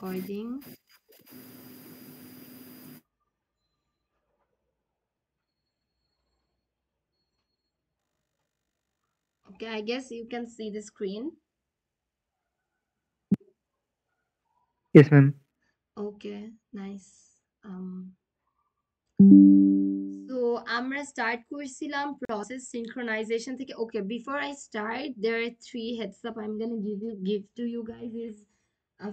recording. Okay, I guess you can see the screen. Yes, ma'am. Okay, nice. Um, so, I'm gonna start kursilam process synchronization. Okay, before I start, there are three heads up I'm going to give you, give to you guys is...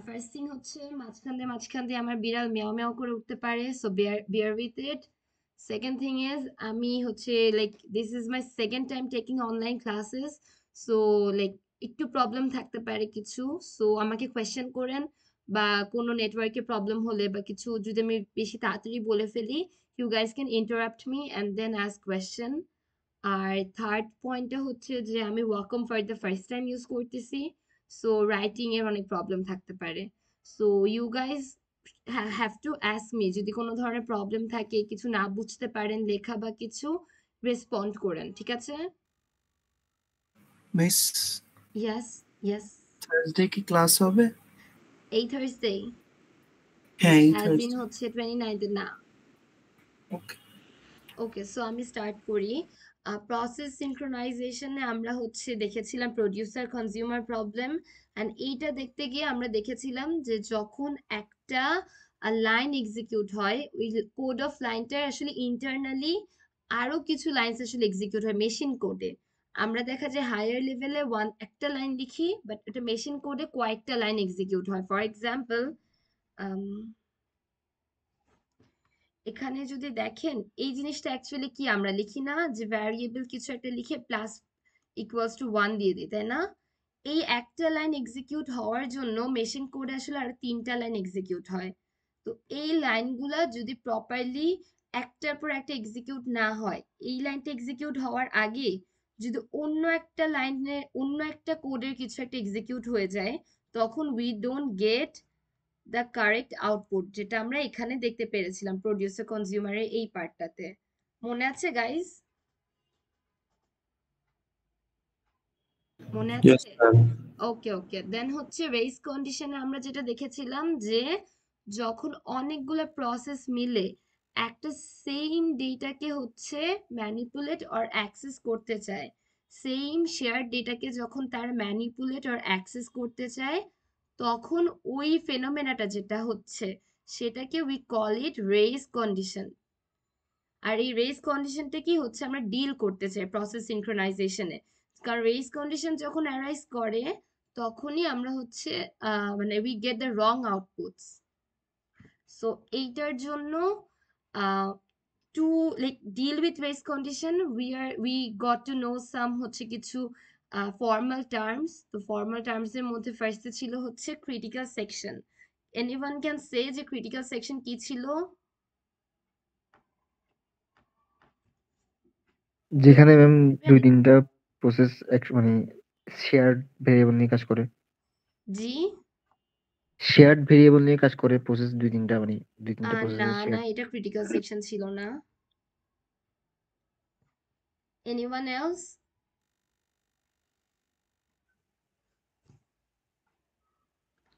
first thing হচ্ছে মাঝখান দিয়ে মাঝখান দিয়ে আমার বিড়াল মেও মেও করে উঠতে পারে so bear bear with it second thing is আমি হচ্ছে like this is my second time taking online classes so like একটু প্রবলেম থাকতে পারে কিছু সো আমাকে কোয়েশ্চেন করেন বা কোনো নেটওয়ার্কে প্রবলেম হলে বা কিছু যদি আমি বেশি তাড়াতাড়ি বলে ফেলি you guys can interrupt me and then ask question আর থার্ড পয়েন্টটা হচ্ছে যে আমি Wacom for the first time use করতেছি সো রাইটিং এর অনেক প্রবলেম থাকতে পারে so you guys have to ask me যদি কোনো ধরনের প্রবলেম থাকে কিছু না বুঝতে পারেন লেখা বা কিছু রেসপন্ড করেন ঠিক আছে মিস ইয়েস ইয়েস থার্সডে কি ক্লাস হবে এই থার্সডে হ্যাঁ এই থার্সডে হচ্ছে 29 এর না ওকে ওকে সো আমি স্টার্ট করি প্রসেস সিনক্রোনাইজেশনে আমরা হচ্ছে দেখেছিলাম প্রডিউসার কনজিউমার প্রবলেম অ্যান্ড এইটা দেখতে গিয়ে আমরা দেখেছিলাম যে যখন একটা লাইন এক্সিকিউট হয় ওই কোড অফ লাইনটার আসলে ইন্টারনালি আরও কিছু লাইনস আসলে এক্সিকিউট হয় মেশিন কোডে আমরা দেখা যায় হায়ার লেভেলে ওয়ান একটা লাইন লিখি বাট এটা মেশিন কোডে কয়েকটা লাইন এক্সিকিউট হয় ফর এক্সাম্পল এখানে যদি দেখেন এই জিনিসটা অ্যাকচুয়ালি কি আমরা লিখি না যে ভ্যারিয়েবল কিছু একটা লিখে প্লাস ইকুয়ালস টু ওয়ান দিয়ে দিই তাই না এই একটা লাইন এক্সিকিউট হওয়ার জন্য মেশিন কোড আসলে আর তিনটা লাইন এক্সিকিউট হয় তো এই লাইনগুলা যদি প্রপারলি একটার পর একটা এক্সিকিউট না হয় এই লাইনটা এক্সিকিউট হওয়ার আগে যদি অন্য একটা লাইনে অন্য একটা কোডের কিছু একটা এক্সিকিউট হয়ে যায় তখন we don't get the correct output যেটা আমরা এখানে দেখতে পেরেছিলাম প্রডিউসার কনজিউমারের এই পার্টটাতে মনে আছে গাইজ মনে আছে ওকে ওকে দেন হচ্ছে রেস কন্ডিশনে আমরা যেটা দেখেছিলাম যে যখন অনেকগুলো প্রসেস মিলে একটা সেম ডেটাকে হচ্ছে ম্যানিপুলেট আর অ্যাক্সেস করতে চায় সেম শেয়ার ডেটাকে যখন তার ম্যানিপুলেট আর অ্যাক্সেস করতে চায় তখন ওই ফেনোমেনাটা যেটা হচ্ছে সেটাকে we call it race condition আর এই রেস কন্ডিশনটা কি হচ্ছে আমরা ডিল করতে চাই প্রসেস সিনক্রোনাইজেশনে কারণ রেস কন্ডিশন যখন অ্যারাইজ করে তখনই আমরা হচ্ছে মানে we get the wrong outputs so এইটার জন্য to like deal with race condition we are we got to know some হচ্ছে কিছু ফর্মাল টার্মস তো ফর্মাল এর মধ্যে ফার্স্টে ছিল হচ্ছে critical section anyone can say যে ক্রিটিক্যাল সেকশন কি ছিল যেখানে ম্যাম দুই তিনটা প্রসেস এক মানে শেয়ার্ড ভেরিয়েবল নিয়ে কাজ করে জি শেয়ার্ড ভেরিয়েবল নিয়ে কাজ করে প্রসেস দুই তিনটা মানে দুই তিনটা প্রসেস না না এটা ক্রিটিক্যাল সেকশন ছিল না এনিওয়ান এলস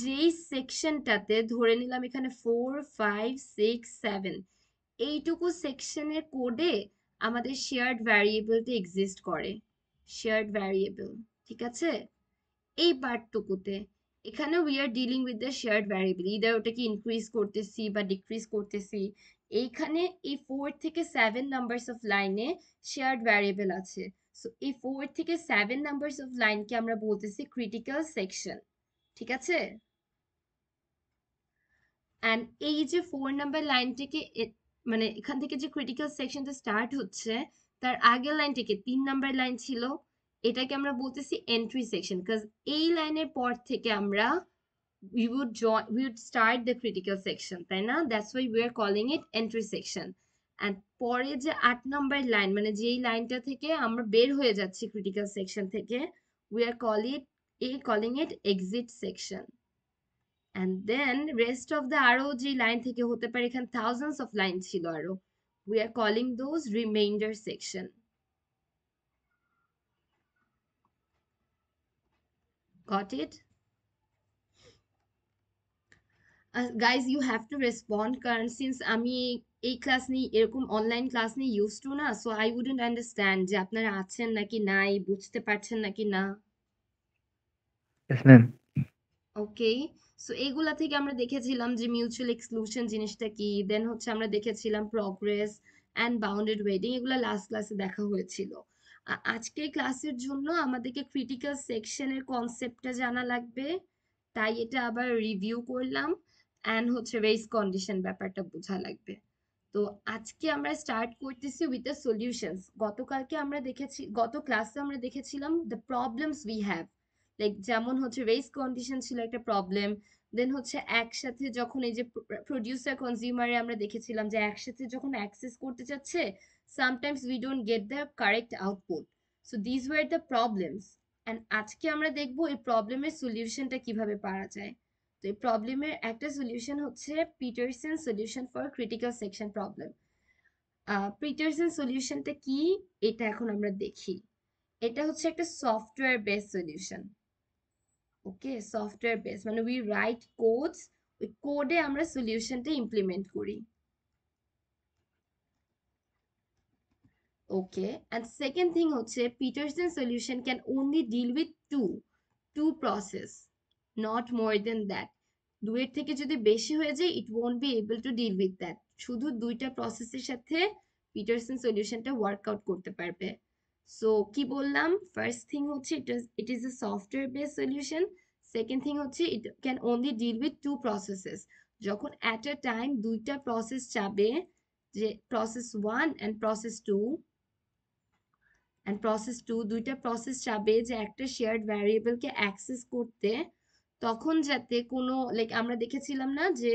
যেই সেকশনটাতে ধরে নিলাম এখানে ফোর ফাইভ সিক্স সেভেন এইটুকু সেকশনের কোডে আমাদের শেয়ার্ড ভ্যারিয়েবলটা এক্সিস্ট করে শেয়ার্ড ভ্যারিয়েবল ঠিক আছে এই পার্টটুকুতে এখানে we are dealing with the shared variable either ওটাকে ইনক্রিজ করতেছি বা ডিক্রিজ করতেছি এইখানে এই ফোর থেকে সেভেন নাম্বারস অফ লাইনে শেয়ার্ড ভ্যারিয়েবল আছে সো এই ফোর থেকে সেভেন নাম্বারস অফ লাইনকে আমরা বলতেছি ক্রিটিক্যাল সেকশন ঠিক আছে এন্ড এই যে ফোর নাম্বার লাইন থেকে মানে এখান থেকে যে ক্রিটিক্যাল সেকশনটা স্টার্ট হচ্ছে তার আগের লাইন থেকে তিন নাম্বার লাইন ছিল এটাকে আমরা বলতেছি এন্ট্রি সেকশন কাজ এই লাইনের পর থেকে আমরা we would join we would start the critical section তাই না that's why we are calling it entry section and পরে যে আট নাম্বার লাইন মানে যেই লাইনটা থেকে আমরা বের হয়ে যাচ্ছি ক্রিটিক্যাল সেকশন থেকে we are call it A calling it exit section. And then rest of the ROG line line থেকে হতে পারে এখানে thousands of lines ছিল আরো we are calling those remainder section. Got it? Uh, guys you have to respond current since আমি এই class নিয়ে এরকম অনলাইন ক্লাস নিয়ে ইউজ টু না সো আই উডেন্ট আন্ডারস্ট্যান্ড যে আপনারা আছেন নাকি নাই বুঝতে পারছেন নাকি না ওকে সো এইগুলা থেকে আমরা দেখেছিলাম যে মিউচুয়াল এক্সক্লুশন জিনিসটা কি দেন হচ্ছে আমরা দেখেছিলাম প্রগ্রেস অ্যান্ড বাউন্ডেড ওয়েডিং এগুলা লাস্ট ক্লাসে দেখা হয়েছিল আজকের ক্লাসের জন্য আমাদেরকে ক্রিটিক্যাল সেকশনের কনসেপ্টটা জানা লাগবে তাই এটা আবার রিভিউ করলাম অ্যান্ড হচ্ছে রেস কন্ডিশন ব্যাপারটা বোঝা লাগবে তো আজকে আমরা স্টার্ট করতেছি উইথ দ্য সলিউশনস গতকালকে আমরা দেখেছি গত ক্লাসে আমরা দেখেছিলাম the problems we have like যেমন হচ্ছে রেস কন্ডিশন ছিল একটা প্রবলেম দেন হচ্ছে একসাথে যখন এই যে প্রডিউসার কনজিউমারে আমরা দেখেছিলাম যে একসাথে যখন অ্যাক্সেস করতে চাচ্ছে sometimes we don't get the correct output so these were the problems and আজকে আমরা দেখব এই প্রবলেমের সলিউশনটা কিভাবে পারা যায় তো এই প্রবলেমের একটা সলিউশন হচ্ছে Peterson solution for critical section problem Peterson সলিউশনটা কি এটা এখন আমরা দেখি এটা হচ্ছে একটা software base solution okay software base মানে উই রাইট কোডস ওই কোডে আমরা সলিউশনটা ইমপ্লিমেন্ট করি ওকে অ্যান্ড সেকেন্ড থিং হচ্ছে Peterson solution can only deal with two two process not more than that দুয়ের থেকে যদি বেশি হয়ে যায় it won't be able to deal with that শুধু দুইটা প্রসেসের সাথে পিটারসন সলিউশনটা ওয়ার্কআউট করতে পারবে সো কি বললাম ফার্স্ট থিং হচ্ছে it is a software base solution second thing হচ্ছে it can only deal with two processes যখন অ্যাট এ টাইম দুইটা প্রসেস চাবে যে process one and process two and process two দুইটা প্রসেস চাবে যে একটা শেয়ার্ড ভ্যারিয়েবলকে অ্যাক্সেস করতে তখন যাতে কোনো লাইক আমরা দেখেছিলাম না যে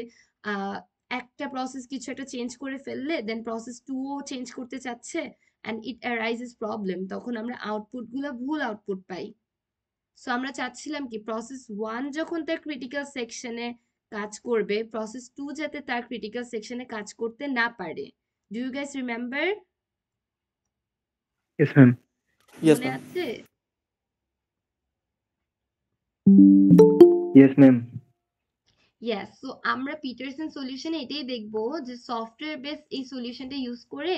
একটা প্রসেস কিছু একটা চেঞ্জ করে ফেললে দেন প্রসেস টুও চেঞ্জ করতে চাচ্ছে অ্যান্ড ইট অ্যারাইজেস প্রবলেম তখন আমরা আউটপুটগুলো ভুল আউটপুট পাই সো আমরা চাচ্ছিলাম কি প্রসেস ওয়ান যখন তার ক্রিটিক্যাল সেকশনে কাজ করবে প্রসেস টু যাতে তার ক্রিটিক্যাল সেকশনে কাজ করতে না পারে do you guys remember yes ma'am yes ma'am আমরা পিটারসন সলিউশনে এটাই দেখবো যে সফটওয়্যার বেস এই সলিউশনটা ইউজ করে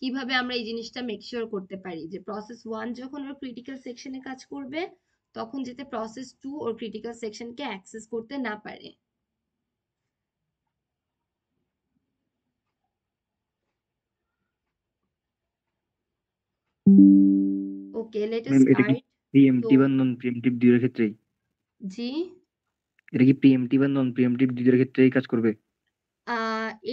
কিভাবে আমরা এই জিনিসটা মেকশিওর করতে পারি যে প্রসেস ওয়ান যখন ওর ক্রিটিক্যাল সেকশনে কাজ করবে তখন যাতে প্রসেস টু ওর ক্রিটিক্যাল সেকশনকে অ্যাক্সেস করতে না পারে okay let us start preemptive আর নন প্রিএমটিভ দুইয়ের ক্ষেত্রেই জি এটা কি প্রিএমটিভ আর নন প্রিএমটিভ দুইয়ের ক্ষেত্রেই কাজ করবে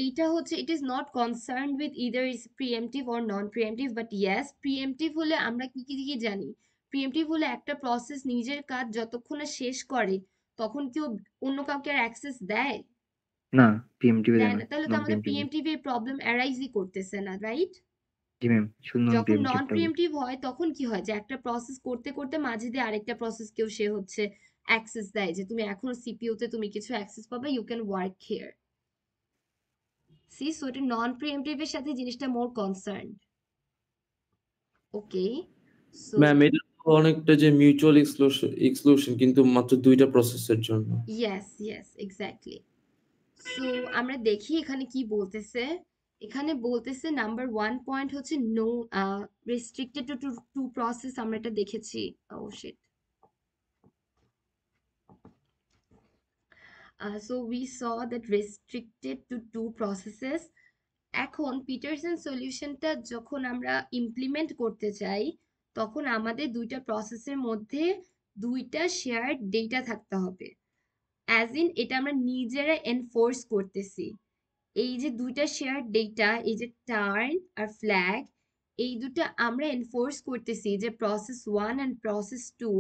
এইটা হচ্ছে it is not concern with either is preemptive or non preemptive but ইয়াস প্রিএমটিভ হলে আমরা কি কি কি জানি প্রিএমটিভ হলে একটা প্রসেস নিজের কাজ যতক্ষণ না শেষ করে তখন কি অন্য কাউকে আর অ্যাক্সেস দেয় না প্রিএমটিভ দেয় না তাহলে তো আমাদের প্রিএমটিভ এর প্রবলেম অ্যারাইজই করতেছে না রাইট জি ম্যাম যখন নন প্রিএমটিভ হয় তখন কি হয় যে একটা প্রসেস করতে করতে মাঝে দিয়ে আরেকটা প্রসেস কেউ সে হচ্ছে অ্যাক্সেস দেয় যে তুমি এখন সিপিইউ তে তুমি কিছু অ্যাক্সেস পাবে you can work here see so এটা নন প্রিএমটিভের সাথে জিনিসটা মোর কনসার্ন ওকে ম্যাম এটা অনেকটা যে মিউচুয়াল এক্সক্লুশন কিন্তু মাত্র দুইটা প্রসেসের জন্য ইয়েস ইয়েস এক্স্যাক্টলি সো আমরা দেখি এখানে কি বলতেছে এখানে বলতেছে নাম্বার ওয়ান পয়েন্ট হচ্ছে no restricted to two process আমরা এটা দেখেছি ও oh, shit Uh, so we saw that restricted to two processes এখন পিটারসন সলিউশনটা যখন আমরা ইমপ্লিমেন্ট করতে চাই তখন আমাদের দুইটা প্রসেসের মধ্যে দুইটা শেয়ার ডেটা থাকতে হবে অ্যাজ ইন এটা আমরা নিজেরা এনফোর্স করতেছি এই যে দুইটা শেয়ার ডেটা এই যে টার্ন আর ফ্ল্যাগ এই দুটো আমরা এনফোর্স করতেছি যে process one and process two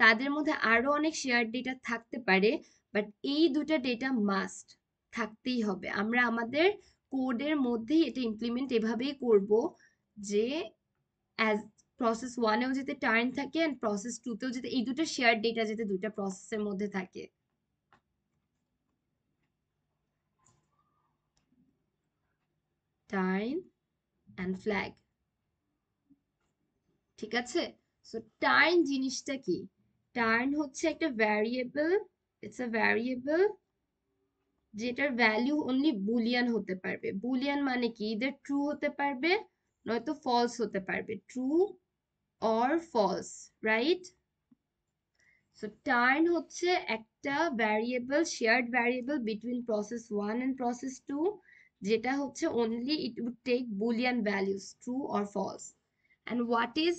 তাদের মধ্যে আরও অনেক শেয়ার ডেটা থাকতে পারে বাট এই দুটা ডেটা মাস্ট থাকতেই হবে আমরা আমাদের কোডের মধ্যেই এটা ইমপ্লিমেন্ট এভাবেই করব যে অ্যাজ প্রসেস ওয়ানেও যাতে টার্ন থাকে অ্যান্ড প্রসেস টুতেও যাতে এই দুটো শেয়ার ডেটা যাতে দুটো প্রসেসের মধ্যে থাকে টার্ন অ্যান্ড ফ্ল্যাগ ঠিক আছে সো টার্ন জিনিসটা কি টার্ন হচ্ছে একটা ভ্যারিয়েবল ইটস আ ভ্যারিয়েবল যেটার ভ্যালু অনলি বুলিয়ান হতে পারবে বুলিয়ান মানে কি ইদার ট্রু হতে পারবে নয়তো ফলস হতে পারবে true or false right so turn হচ্ছে একটা variable shared variable between process one and process two যেটা হচ্ছে only it would take boolean values true or false and what is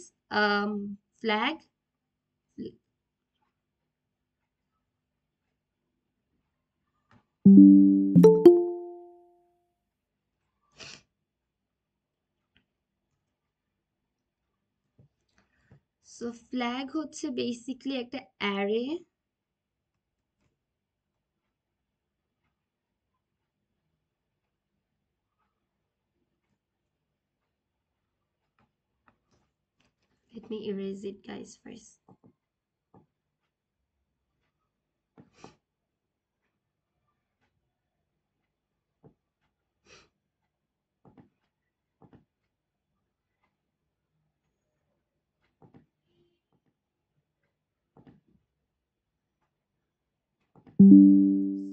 flag So flag are basically like an array. Let me erase it guys first.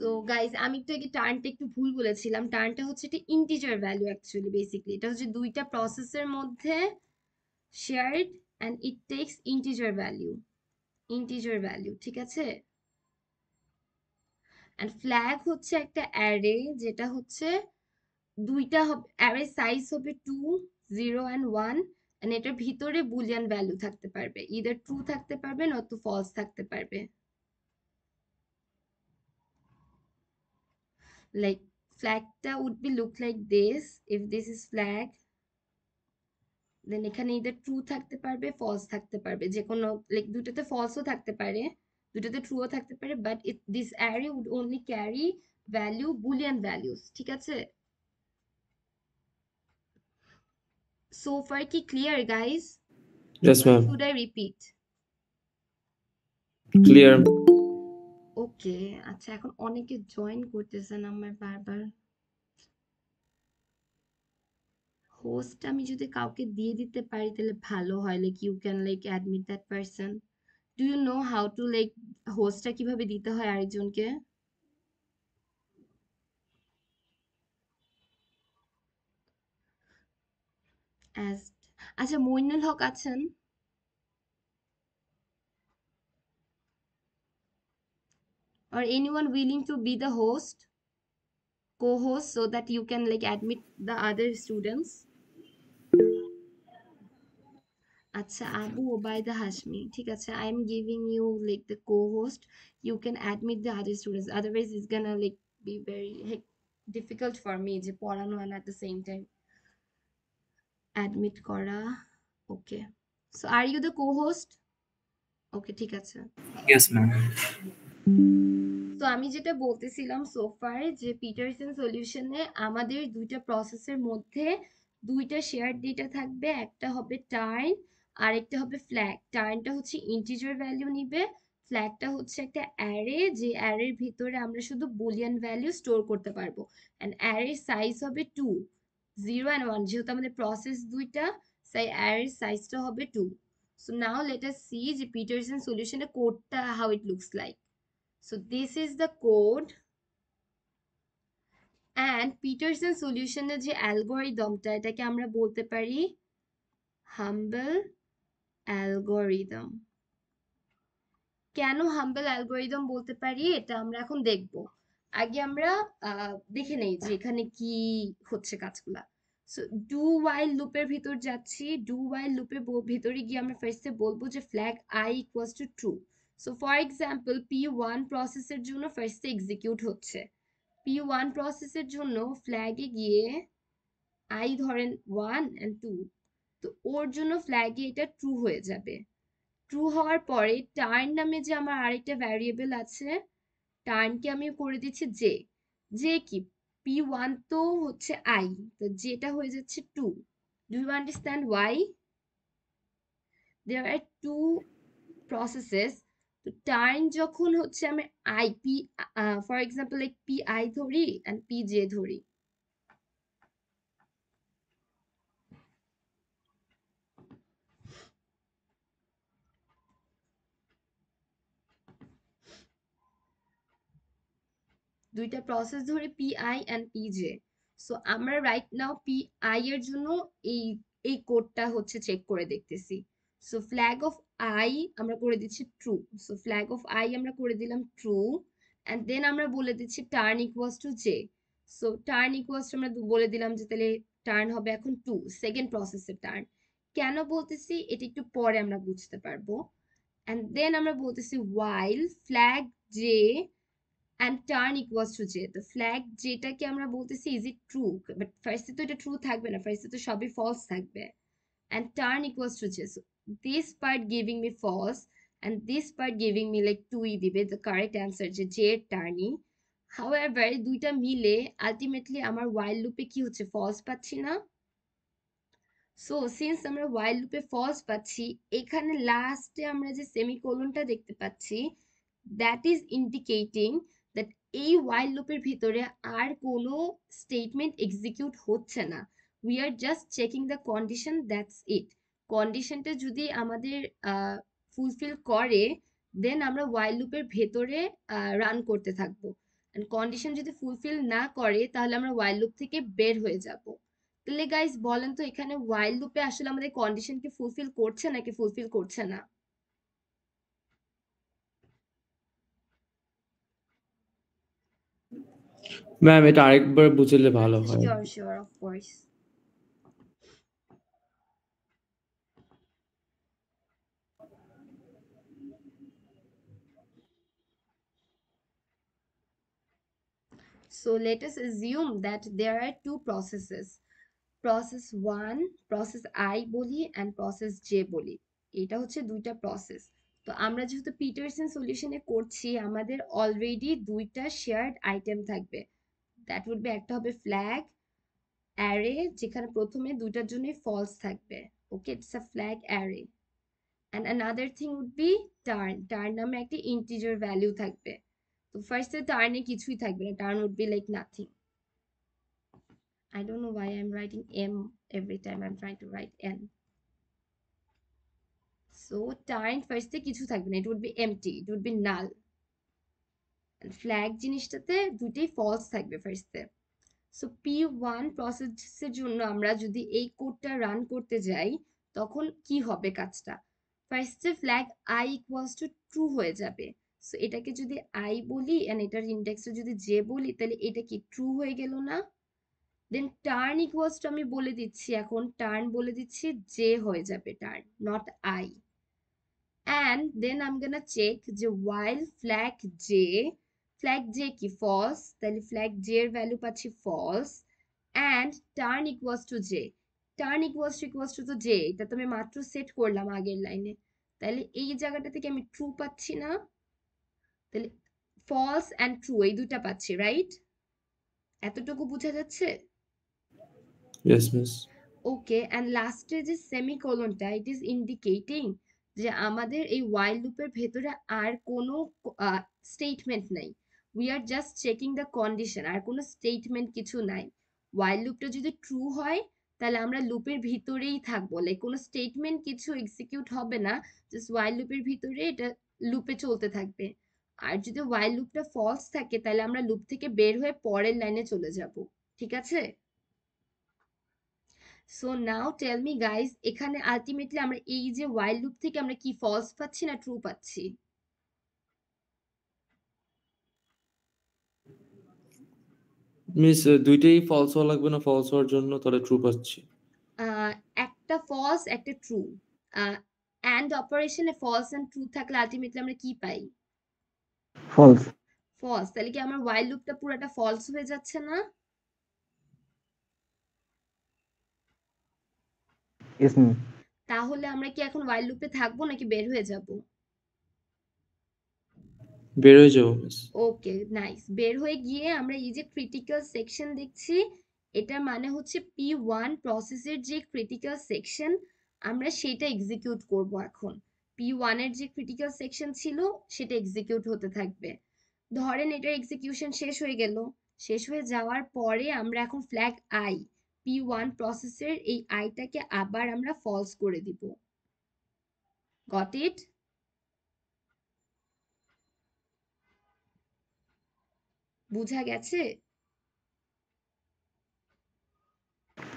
So guys আমি তো আগে টার্নটা একটু ভুল বলেছিলাম টার্নটা হচ্ছে এটা ইন্টিজার ভ্যালু অ্যাকচুয়ালি বেসিকলি এটা হচ্ছে দুইটা প্রসেসের মধ্যে shared and it takes integer value integer value ঠিক আছে অ্যান্ড ফ্ল্যাগ হচ্ছে একটা অ্যারে যেটা হচ্ছে দুইটা অ্যারে সাইজ হবে টু জিরো অ্যান্ড ওয়ান এটার ভিতরে বুলিয়ান ভ্যালু থাকতে পারবে ইদার ট্রু থাকতে পারবে নয়তো ফলস থাকতে পারবে like flag ta would be look like this if this is flag then এখানে either true থাকতে পারবে false থাকতে পারবে যে কোনো লাইক দুটোতে ফলসও থাকতে পারে দুটোতে ও থাকতে পারে but it this array would only carry value boolean values ঠিক আছে so far কি clear guys Yes, ma'am. Should I repeat? Clear. ওকে আচ্ছা এখন অনেকে জয়েন করতেছেন আমার বারবার হোস্ট আমি যদি কাউকে দিয়ে দিতে পারি তাহলে ভালো হয় like you can like admit that person do you know how to like হোস্টটা কিভাবে দিতে হয় আরেকজনকে আচ্ছা মইনুল হক আছেন or anyone willing to be the host co-host so that you can like admit the other students i'm giving you like the co co-host you can admit the other students otherwise it's gonna like be very like, difficult for me যে পড়ানো and at the same time admit করা okay so are you the co-host okay ঠিক yes ma'am তো আমি যেটা বলতেছিলাম সোফার যে পিটারসন সলিউশনে আমাদের দুইটা প্রসেসের মধ্যে দুইটা শেয়ার ডেটা থাকবে একটা হবে টার্ন আর একটা হবে ফ্ল্যাগ টার্নটা হচ্ছে ইন্টিজার ভ্যালু নিবে ফ্ল্যাগটা হচ্ছে একটা অ্যারে যে অ্যারের ভিতরে আমরা শুধু বুলিয়ান ভ্যালু স্টোর করতে পারবো অ্যান্ড অ্যারের সাইজ হবে টু জিরো অ্যান্ড ওয়ান যেহেতু আমাদের প্রসেস দুইটা তাই অ্যারের সাইজটা হবে two so now let's see যে পিটারসন সলিউশনে কোডটা how it looks like So this is the code অ্যান্ড পিটারসন সলিউশনের যে অ্যালগোরিদমটা এটাকে আমরা বলতে পারি হাম্বল অ্যালগোরিদম কেন হাম্বল অ্যালগোরিদম বলতে পারি এটা আমরা এখন দেখব আগে আমরা দেখে নেই যে এখানে কি হচ্ছে কাজগুলা সো ডু ওয়াইল লুপের ভিতর যাচ্ছি ডু ওয়াইল লুপের ভিতরে গিয়ে আমরা ফার্স্টে বলবো যে flag I equals to true so for example P one প্রসেসের জন্য ফার্স্টে এক্সিকিউট হচ্ছে পি ওয়ান প্রসেসের জন্য ফ্ল্যাগে গিয়ে আই ধরেন ওয়ান অ্যান্ড টু তো ওর জন্য ফ্ল্যাগে এটা ট্রু হয়ে যাবে ট্রু হওয়ার পরে টার্ন নামে যে আমার আরেকটা ভ্যারিয়েবল আছে টার্নকে আমি করে দিচ্ছি জে জে কি পি ওয়ান তো হচ্ছে আই তো যেটা হয়ে যাচ্ছে to do you understand why they are two processes তো টাইম যখন হচ্ছে আমি আই পি ফর এক্সাম্পল এক পি আই ধরি অ্যান্ড পি জে ধরি দুইটা প্রসেস ধরে P I and P J so আমরা রাইট নাও পি আই এর জন্য এই এই কোডটা হচ্ছে চেক করে দেখতেছি সো ফ্ল্যাগ অফ আই আমরা করে দিচ্ছি true so flag of I আমরা করে দিলাম ট্রু অ্যান্ড দেন আমরা বলে দিচ্ছি turn equals to J so turn equals to আমরা বলে দিলাম যে তাহলে টার্ন হবে এখন টু সেকেন্ড প্রসেসের টার্ন কেন বলতেছি এটি একটু পরে আমরা বুঝতে পারবো অ্যান্ড দেন আমরা বলতেছি while flag J and turn equals to J তো ফ্ল্যাগ যেটাকে আমরা বলতেছি ইজ ইট ট্রু বাট ফার্স্টে তো এটা ট্রু থাকবে না ফার্স্টে তো সবই ফলস থাকবে and turn equals to j so this part giving me false and this part giving me like 2 debate the correct answer is j এর however দুইটা mile ultimately amar while loop e ki hoche false পাচ্ছি na so since আমরা while loop e false ekhane last e amra je semicolon ta dekhte পাচ্ছি that is indicating that এই while loop er bhitore ar kono statement execute hocche na we are just checking the condition that's it কন্ডিশনটা যদি আমাদের fulfil করে দেন আমরা while লুপের ভেতরে run করতে থাকবো কন্ডিশন যদি ফুলফিল না করে তাহলে আমরা ওয়াইল লুপ থেকে বের হয়ে যাব তাহলে গাইজ বলেন তো এখানে ওয়াইল লুপে আসলে আমাদের কন্ডিশন কি ফুলফিল করছে নাকি ফুলফিল করছে না ম্যাম এটা আরেকবার বুঝলে ভালো হয় sure sure of course So let us assume that there are two processes. Process one process I বলি অ্যান্ড প্রসেস জে বলি এটা হচ্ছে দুইটা প্রসেস তো আমরা যেহেতু পিটারসন সলিউশনে করছি আমাদের অলরেডি দুইটা শেয়ার্ড আইটেম থাকবে দ্যাট উড বি একটা হবে ফ্ল্যাগ অ্যারে যেখানে প্রথমে দুইটার জন্যই ফলস থাকবে okay it's a flag array and another thing would be turn turn নামে একটি ইন্টিজার ভ্যালু থাকবে তো ফার্স্টে তো আর্নে কিছুই থাকবে না turn would be like nothing I don't know why I am writing M every time I am trying to write M so turn ফার্স্টে কিছু থাকবে না it would be empty it would be null flag জিনিসটাতে দুটোই false থাকবে ফার্স্টে so P one process এর জন্য আমরা যদি এই কোডটা রান করতে যাই তখন কি হবে কাজটা ফার্স্টে flag I equals to true হয়ে যাবে সো এটাকে যদি আই বলি অ্যান্ড এটার ইন্ডেক্সে যদি জে বলি তাহলে এটা কি ট্রু হয়ে গেল না দেন টার্ন ইকুয়ালস টু আমি বলে দিচ্ছি এখন টার্ন বলে দিচ্ছি জে হয়ে যাবে turn not I and then আমি কেন চেক যে while flag J flag J কি ফলস তাহলে ফ্ল্যাগ জে এর ভ্যালু পাচ্ছি false and turn equals to J turn equals to equals to তো জে এটা তো আমি মাত্র সেট করলাম আগের লাইনে তাহলে এই জায়গাটা থেকে আমি ট্রু পাচ্ছি না তাহলে ফলস অ্যান্ড ট্রু এই দুটা পাচ্ছি রাইট এতটুকু বোঝা যাচ্ছে ওকে অ্যান্ড লাস্টে যে সেমিকোলনটা ইট ইজ ইন্ডিকেটিং যে আমাদের এই ওয়াইল লুপের ভেতরে আর কোনো স্টেটমেন্ট নাই we are just checking the condition আর কোনো স্টেটমেন্ট কিছু নাই ওয়াইল লুপটা যদি ট্রু হয় তাহলে আমরা লুপের ভিতরেই থাকবো লাইক কোনো স্টেটমেন্ট কিছু এক্সিকিউট হবে না জাস্ট ওয়াইল লুপের ভিতরে এটা লুপে চলতে থাকবে আর যদি ওয়াইল লুপটা ফলস থাকে তাহলে আমরা লুপ থেকে বের হয়ে পরের লাইনে চলে যাব ঠিক আছে so now tell me guys এখানে আলটিমেটলি আমরা এই যে ওয়াইল লুপ থেকে আমরা কি ফলস পাচ্ছি না ট্রু পাচ্ছি মিস দুইটাই ফলস হওয়া লাগবে না ফলস হওয়ার জন্য তাহলে ট্রু পাচ্ছি একটা ফলস একটা ট্রু অ্যান্ড অপারেশনে ফলস এন্ড ট্রু থাকলে আলটিমেটলি আমরা কি পাই ফলস ফলস তাহলে কি আমার while লুপটা পুরোটা ফলস হয়ে যাচ্ছে না ইয়েস তাহলে আমরা কি এখন while লুপে থাকবো নাকি বের হয়ে যাব বের হয়ে যাব ওকে নাইস বের হয়ে গিয়ে আমরা এই যে ক্রিটিক্যাল সেকশন দেখছি এটা মানে হচ্ছে পি ওয়ান প্রসেসের যে ক্রিটিক্যাল সেকশন আমরা সেটা এক্সিকিউট করব এখন পি ওয়ানের যে ক্রিটিক্যাল সেকশন ছিল সেটা এক্সিকিউট হতে থাকবে ধরেন এটার এক্সিকিউশন শেষ হয়ে গেল শেষ হয়ে যাওয়ার পরে আমরা এখন ফ্ল্যাগ আই পি ওয়ান প্রসেসের এই আইটাকে আবার আমরা ফলস করে দিব গট ইট বুঝা গেছে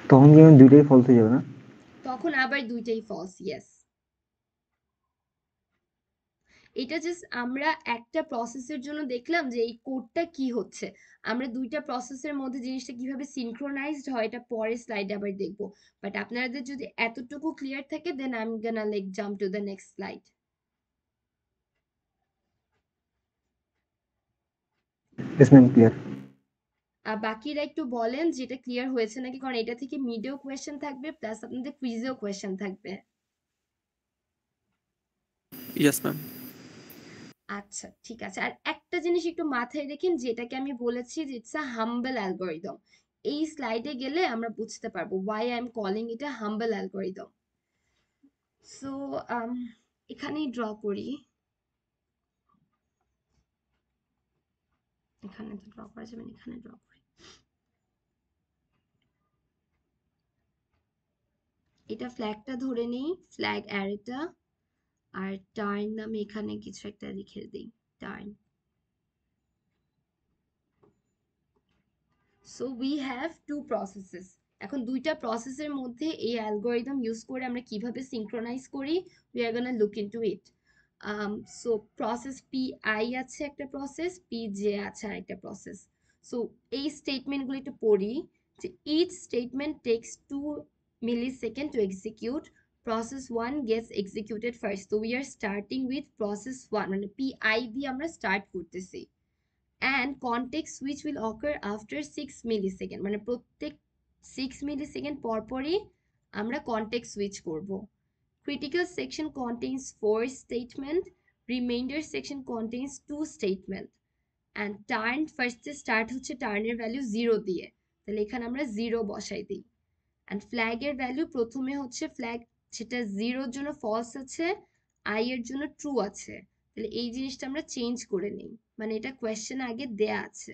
তখন কি দুইটাই ফলস হয়ে যাবে না তখন আবার দুইটাই ফলস ইয়েস এটা জাস্ট আমরা একটা প্রসেসের জন্য দেখলাম যে এই কোডটা কি হচ্ছে আমরা দুইটা প্রসেসের মধ্যে জিনিসটা কিভাবে সিনক্রোনাইজড হয় এটা পরের স্লাইডে আবার দেখব বাট আপনাদের যদি এতটুকু ক্লিয়ার থাকে then I am gonna like jump to the next slide clear আর বাকিরা একটু বলেন যেটা ক্লিয়ার হয়েছে নাকি কারণ এটা থেকে মিডেও কোয়েশ্চেন থাকবে প্লাস আপনাদের কুইজেও কোয়েশ্চেন থাকবে ইয়েস ম্যাম আচ্ছা ঠিক আছে আর একটা জিনিস একটু মাথায় রেখেন যেটাকে আমি বলেছি যে ইটস আ হাম্বল অ্যালগোরিদম এই স্লাইডে গেলে আমরা বুঝতে পারবো ওয়াই আই এম কলিং এটা হাম্বল অ্যালগোরিদম সো এখানেই ড্র করি এখানে তো ড্র করা যাবে এখানে ড্র করি এটা ফ্ল্যাগটা ধরে নেই ফ্ল্যাগ অ্যারেটা আর টার্ন আমি এখানে কিছু একটা লিখে দিই turn so we have two processes এখন দুইটা প্রসেসের মধ্যে এই অ্যালগোরিদম ইউজ করে আমরা কিভাবে সিঙ্ক্রোনাইজ করি we are gonna look into it so process P I আছে একটা প্রসেস পি জে আছে আরেকটা প্রসেস সো এই স্টেটমেন্টগুলো একটু পড়ি যে each statement takes two millisecond to execute process 1 gets executed first so we are starting with process 1 মানে pi দিয়ে আমরা স্টার্ট করতেছি and context switch will occur after 6 millisecond মানে প্রত্যেক 6 millisecond পর পরই আমরা context switch করব critical section contains four statement remainder section contains two statement and turn first start হচ্ছে turn এর value 0 দিয়ে তাহলে এখানে আমরা 0 বসাই দিই and flag এর value প্রথমে হচ্ছে flag সেটা জিরোর জন্য ফলস আছে আই এর জন্য ট্রু আছে তাহলে এই জিনিসটা আমরা চেঞ্জ করে নিই মানে এটা কোয়েশ্চেন আগে দেয়া আছে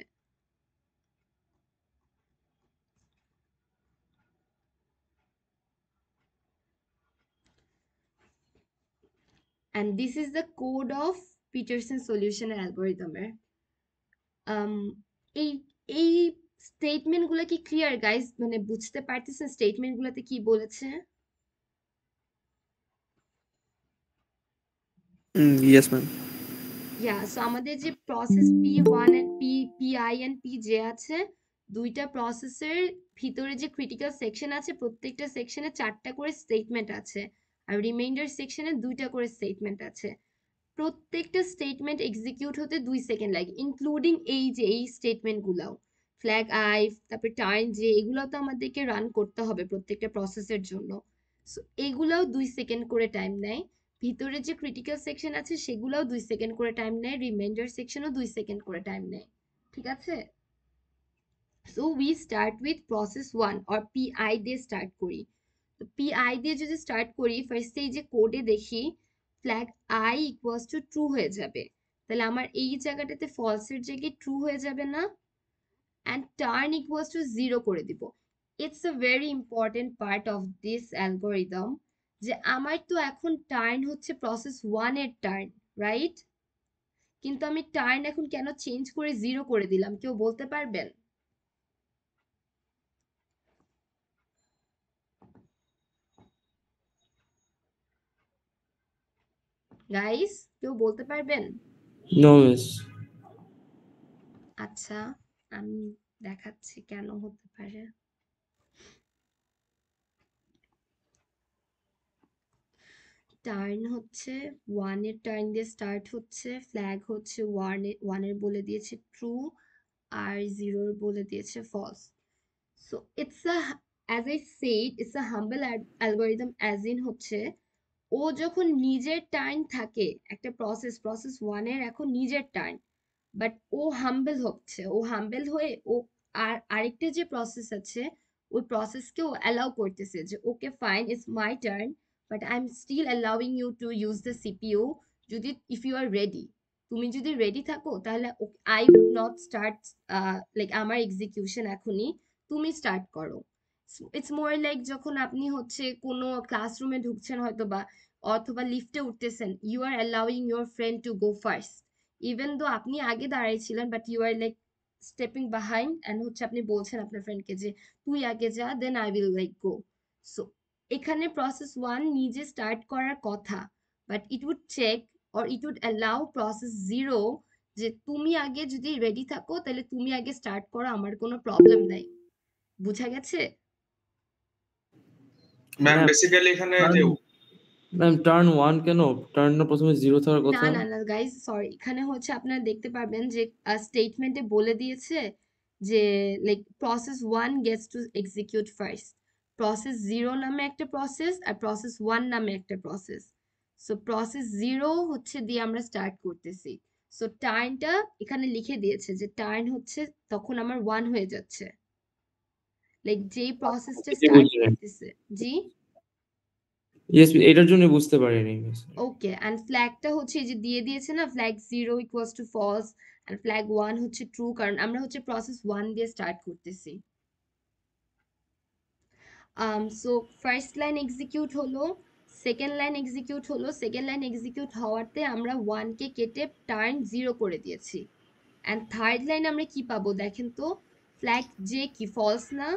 and this is the code of Peterson solution algorithm um এর এই এই স্টেটমেন্টগুলো কি ক্লিয়ার গাইস মানে বুঝতে পারতেছেন স্টেটমেন্টগুলোতে কি বলেছে Mm, yes, ইয়া সো আমাদের যে process P one P P I P J আছে দুইটা প্রসেসের ভিতরে যে ক্রিটিক্যাল সেকশন আছে প্রত্যেকটা সেকশনে চারটা করে স্টেটমেন্ট আছে আর রিমাইন্ডার সেকশনে দুইটা করে স্টেটমেন্ট আছে প্রত্যেকটা স্টেটমেন্ট এক্সিকিউট হতে দুই সেকেন্ড লাগে ইনক্লুডিং এই যে এই স্টেটমেন্টগুলাও ফ্ল্যাগ আই তারপর টাইম যে এগুলো তো আমাদেরকে রান করতে হবে প্রত্যেকটা প্রসেসের জন্য সো এগুলাও দুই সেকেন্ড করে টাইম নেয় ভিতরে যে ক্রিটিক্যাল সেকশন আছে সেগুলোও দুই সেকেন্ড করে টাইম নেয় রিমাইন্ডার সেকশনও দুই সেকেন্ড করে টাইম নেয় ঠিক আছে so we start with process one or PI দিয়ে স্টার্ট করি তো পিআই দিয়ে যদি স্টার্ট করি ফার্স্টে এই যে কোডে দেখি flag I equals to true হয়ে যাবে তাহলে আমার এই জায়গাটাতে ফলসের জায়গায় ট্রু হয়ে যাবে না and turn equals to zero করে দিব it's a very important part of this algorithm যে আমার তো এখন টার্ন হচ্ছে প্রসেস ওয়ানের টার্ন রাইট কিন্তু আমি টার্ন এখন কেন চেঞ্জ করে জিরো করে দিলাম কেউ বলতে পারবেন গাইস কেউ বলতে পারবেন আচ্ছা আমি দেখাচ্ছি কেন হতে পারে টার্ন হচ্ছে ওয়ানের টার্ন দিয়ে স্টার্ট হচ্ছে ফ্ল্যাগ হচ্ছে ওয়ানের ওয়ানের বলে দিয়েছে ট্রু আর জিরোর বলে দিয়েছে false so it's a as a set it's a humble algorithm as in হচ্ছে ও যখন নিজের টার্ন থাকে একটা প্রসেস প্রসেস ওয়ানের এখন নিজের টার্ন বাট ও হাম্বেল হচ্ছে ও হাম্বেল হয়ে ও আর আরেকটা যে প্রসেস আছে ওই প্রসেসকে ও অ্যালাউ করতেছে যে okay fine it's my turn but I am still allowing you to use the CPU যদি ইফ ইউ আর রেডি তুমি যদি রেডি থাকো তাহলে I would not start like আমার এক্সিকিউশন এখনই তুমি স্টার্ট করো ইটস মোর লাইক যখন আপনি হচ্ছে কোনো ক্লাসরুমে ঢুকছেন হয়তো বা অথবা লিফটে উঠতেছেন you are allowing your friend to go first even though আপনি আগে দাঁড়াইছিলেন but you are like stepping behind and হচ্ছে আপনি বলছেন আপনার ফ্রেন্ডকে যে তুই আগে যা then I will like go so এখানে প্রসেস ওয়ান নিজে স্টার্ট করার কথা but it would check or it would allow process zero যে তুমি আগে যদি রেডি থাকো তাহলে তুমি আগে স্টার্ট করো আমার কোনো প্রবলেম নাই বুঝা গেছে ম্যাম বেসিক্যালি এখানে যে ম্যাম টার্ন 1 কেন টার্ন না প্রথমে 0 থাকার কথা না না গাইস সরি এখানে হচ্ছে আপনারা দেখতে পারবেন যে স্টেটমেন্টে বলে দিয়েছে যে like process one gets to execute first process zero নামে একটা প্রসেস আর প্রসেস ওয়ান নামে একটা প্রসেস সো প্রসেস জিরো হচ্ছে দিয়ে আমরা স্টার্ট করতেছি সো টার্নটা এখানে লিখে দিয়েছে যে টাইম হচ্ছে তখন আমার ওয়ান হয়ে যাচ্ছে লাইক যেই প্রসেসটা স্টার্ট করতেছে জি ইয়েস এটার জন্য বুঝতে পারিনি ওকে এন্ড ফ্ল্যাগটা হচ্ছে যে দিয়ে দিয়েছে না flag zero equals to false and flag one হচ্ছে ট্রু কারণ আমরা হচ্ছে প্রসেস ওয়ান দিয়ে স্টার্ট করতেছি সো ফার্স্ট লাইন এক্সিকিউট হলো সেকেন্ড লাইন এক্সিকিউট হলো সেকেন্ড লাইন এক্সিকিউট হওয়াতে আমরা ওয়ানকে কেটে টার্ন জিরো করে দিয়েছি অ্যান্ড থার্ড লাইন আমরা কি পাবো দেখেন তো ফ্ল্যাগ জে কি ফলস না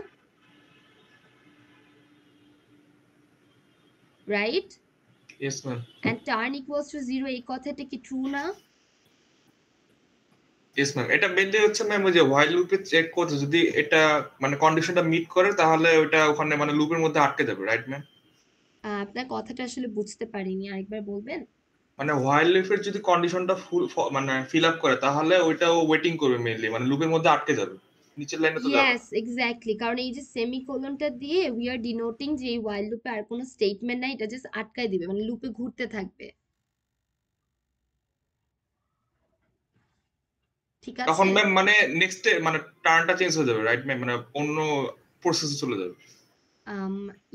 right and turn equals to zero এই কথাটা কি ট্রু না ইয়েস ম্যাম এটা মেনলি হচ্ছে ম্যাম ওই যে হোয়াইল লুপে চেক করতে যদি এটা মানে কন্ডিশনটা মিট করে তাহলে ওটা ওখানে মানে লুপের মধ্যে আটকে যাবে রাইট ম্যাম আপনার কথাটা আসলে বুঝতে পারিনি আরেকবার বলবেন মানে হোয়াইল লুপের যদি কন্ডিশনটা ফুল মানে ফিল আপ করে তাহলে ওইটা ও ওয়েটিং করবে মেনলি মানে লুপের মধ্যে আটকে যাবে নিচের লাইনে তো ইয়েস এক্স্যাক্টলি কারণ এই যে সেমিকোলনটা দিয়ে উই আর ডিনোটিং যে এই হোয়াইল লুপে আর কোনো স্টেটমেন্ট নাই এটা জাস্ট আটকায় দিবে মানে লুপে ঘুরতে থাকবে ঠিক আছে তখন ম্যাম মানে নেক্সট মানে টার্নটা চেঞ্জ হয়ে যাবে রাইট ম্যাম মানে অন্য প্রসেসে চলে যাবে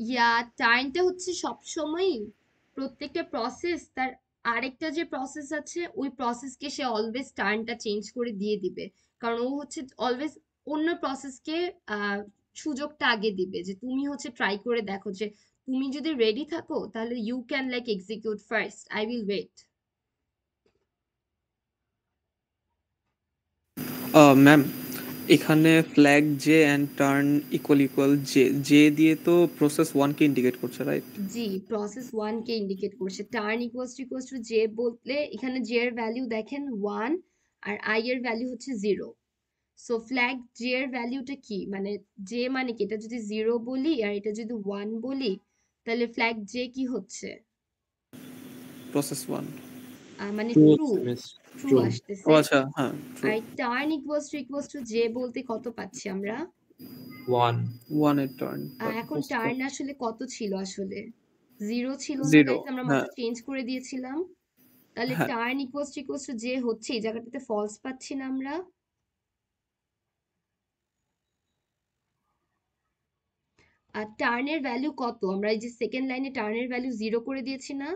ইয়া টার্নটা হচ্ছে সব সময় প্রত্যেকটা প্রসেস তার আরেকটা যে প্রসেস আছে ওই প্রসেসকে সে অলওয়েজ টার্নটা চেঞ্জ করে দিয়ে দিবে কারণ ও হচ্ছে অলওয়েজ অন্য প্রসেসকে সুযোগটা আগে দিবে যে তুমি হচ্ছে ট্রাই করে দেখো যে তুমি যদি রেডি থাকো তাহলে you can like execute first I will wait ma'am এখানে flag J and turn equal equal J J দিয়ে তো প্রসেস কে ইন্ডিকেট করছে রাইট জি প্রসেস কে ইন্ডিকেট করছে turn equals to equals to J বলতে এখানে জে এর ভ্যালু দেখেন ওয়ান আর আই এর ভ্যালু হচ্ছে জিরো সো ফ্ল্যাগ জে এর ভ্যালুটা কি মানে জে মানে কি এটা যদি জিরো বলি আর এটা যদি ওয়ান বলি তাহলে ফ্ল্যাগ জে কি হচ্ছে প্রসেস ওয়ান মানে ট্রু ট্রু আসতেছে ও আচ্ছা হ্যাঁ আর turn equals to to J বলতে কত পাচ্ছি আমরা 1 1 এর টার্ন এখন টার্ন আসলে কত ছিল আসলে জিরো ছিল আমরা হ্যাঁ। মাত্র চেঞ্জ করে দিয়েছিলাম তাহলে turn equals to equals to J হচ্ছে এই জায়গাটাতে ফলস পাচ্ছি না আমরা আর টার্নের ভ্যালু কত আমরা এই যে সেকেন্ড লাইনে টার্নের ভ্যালু জিরো করে দিয়েছি না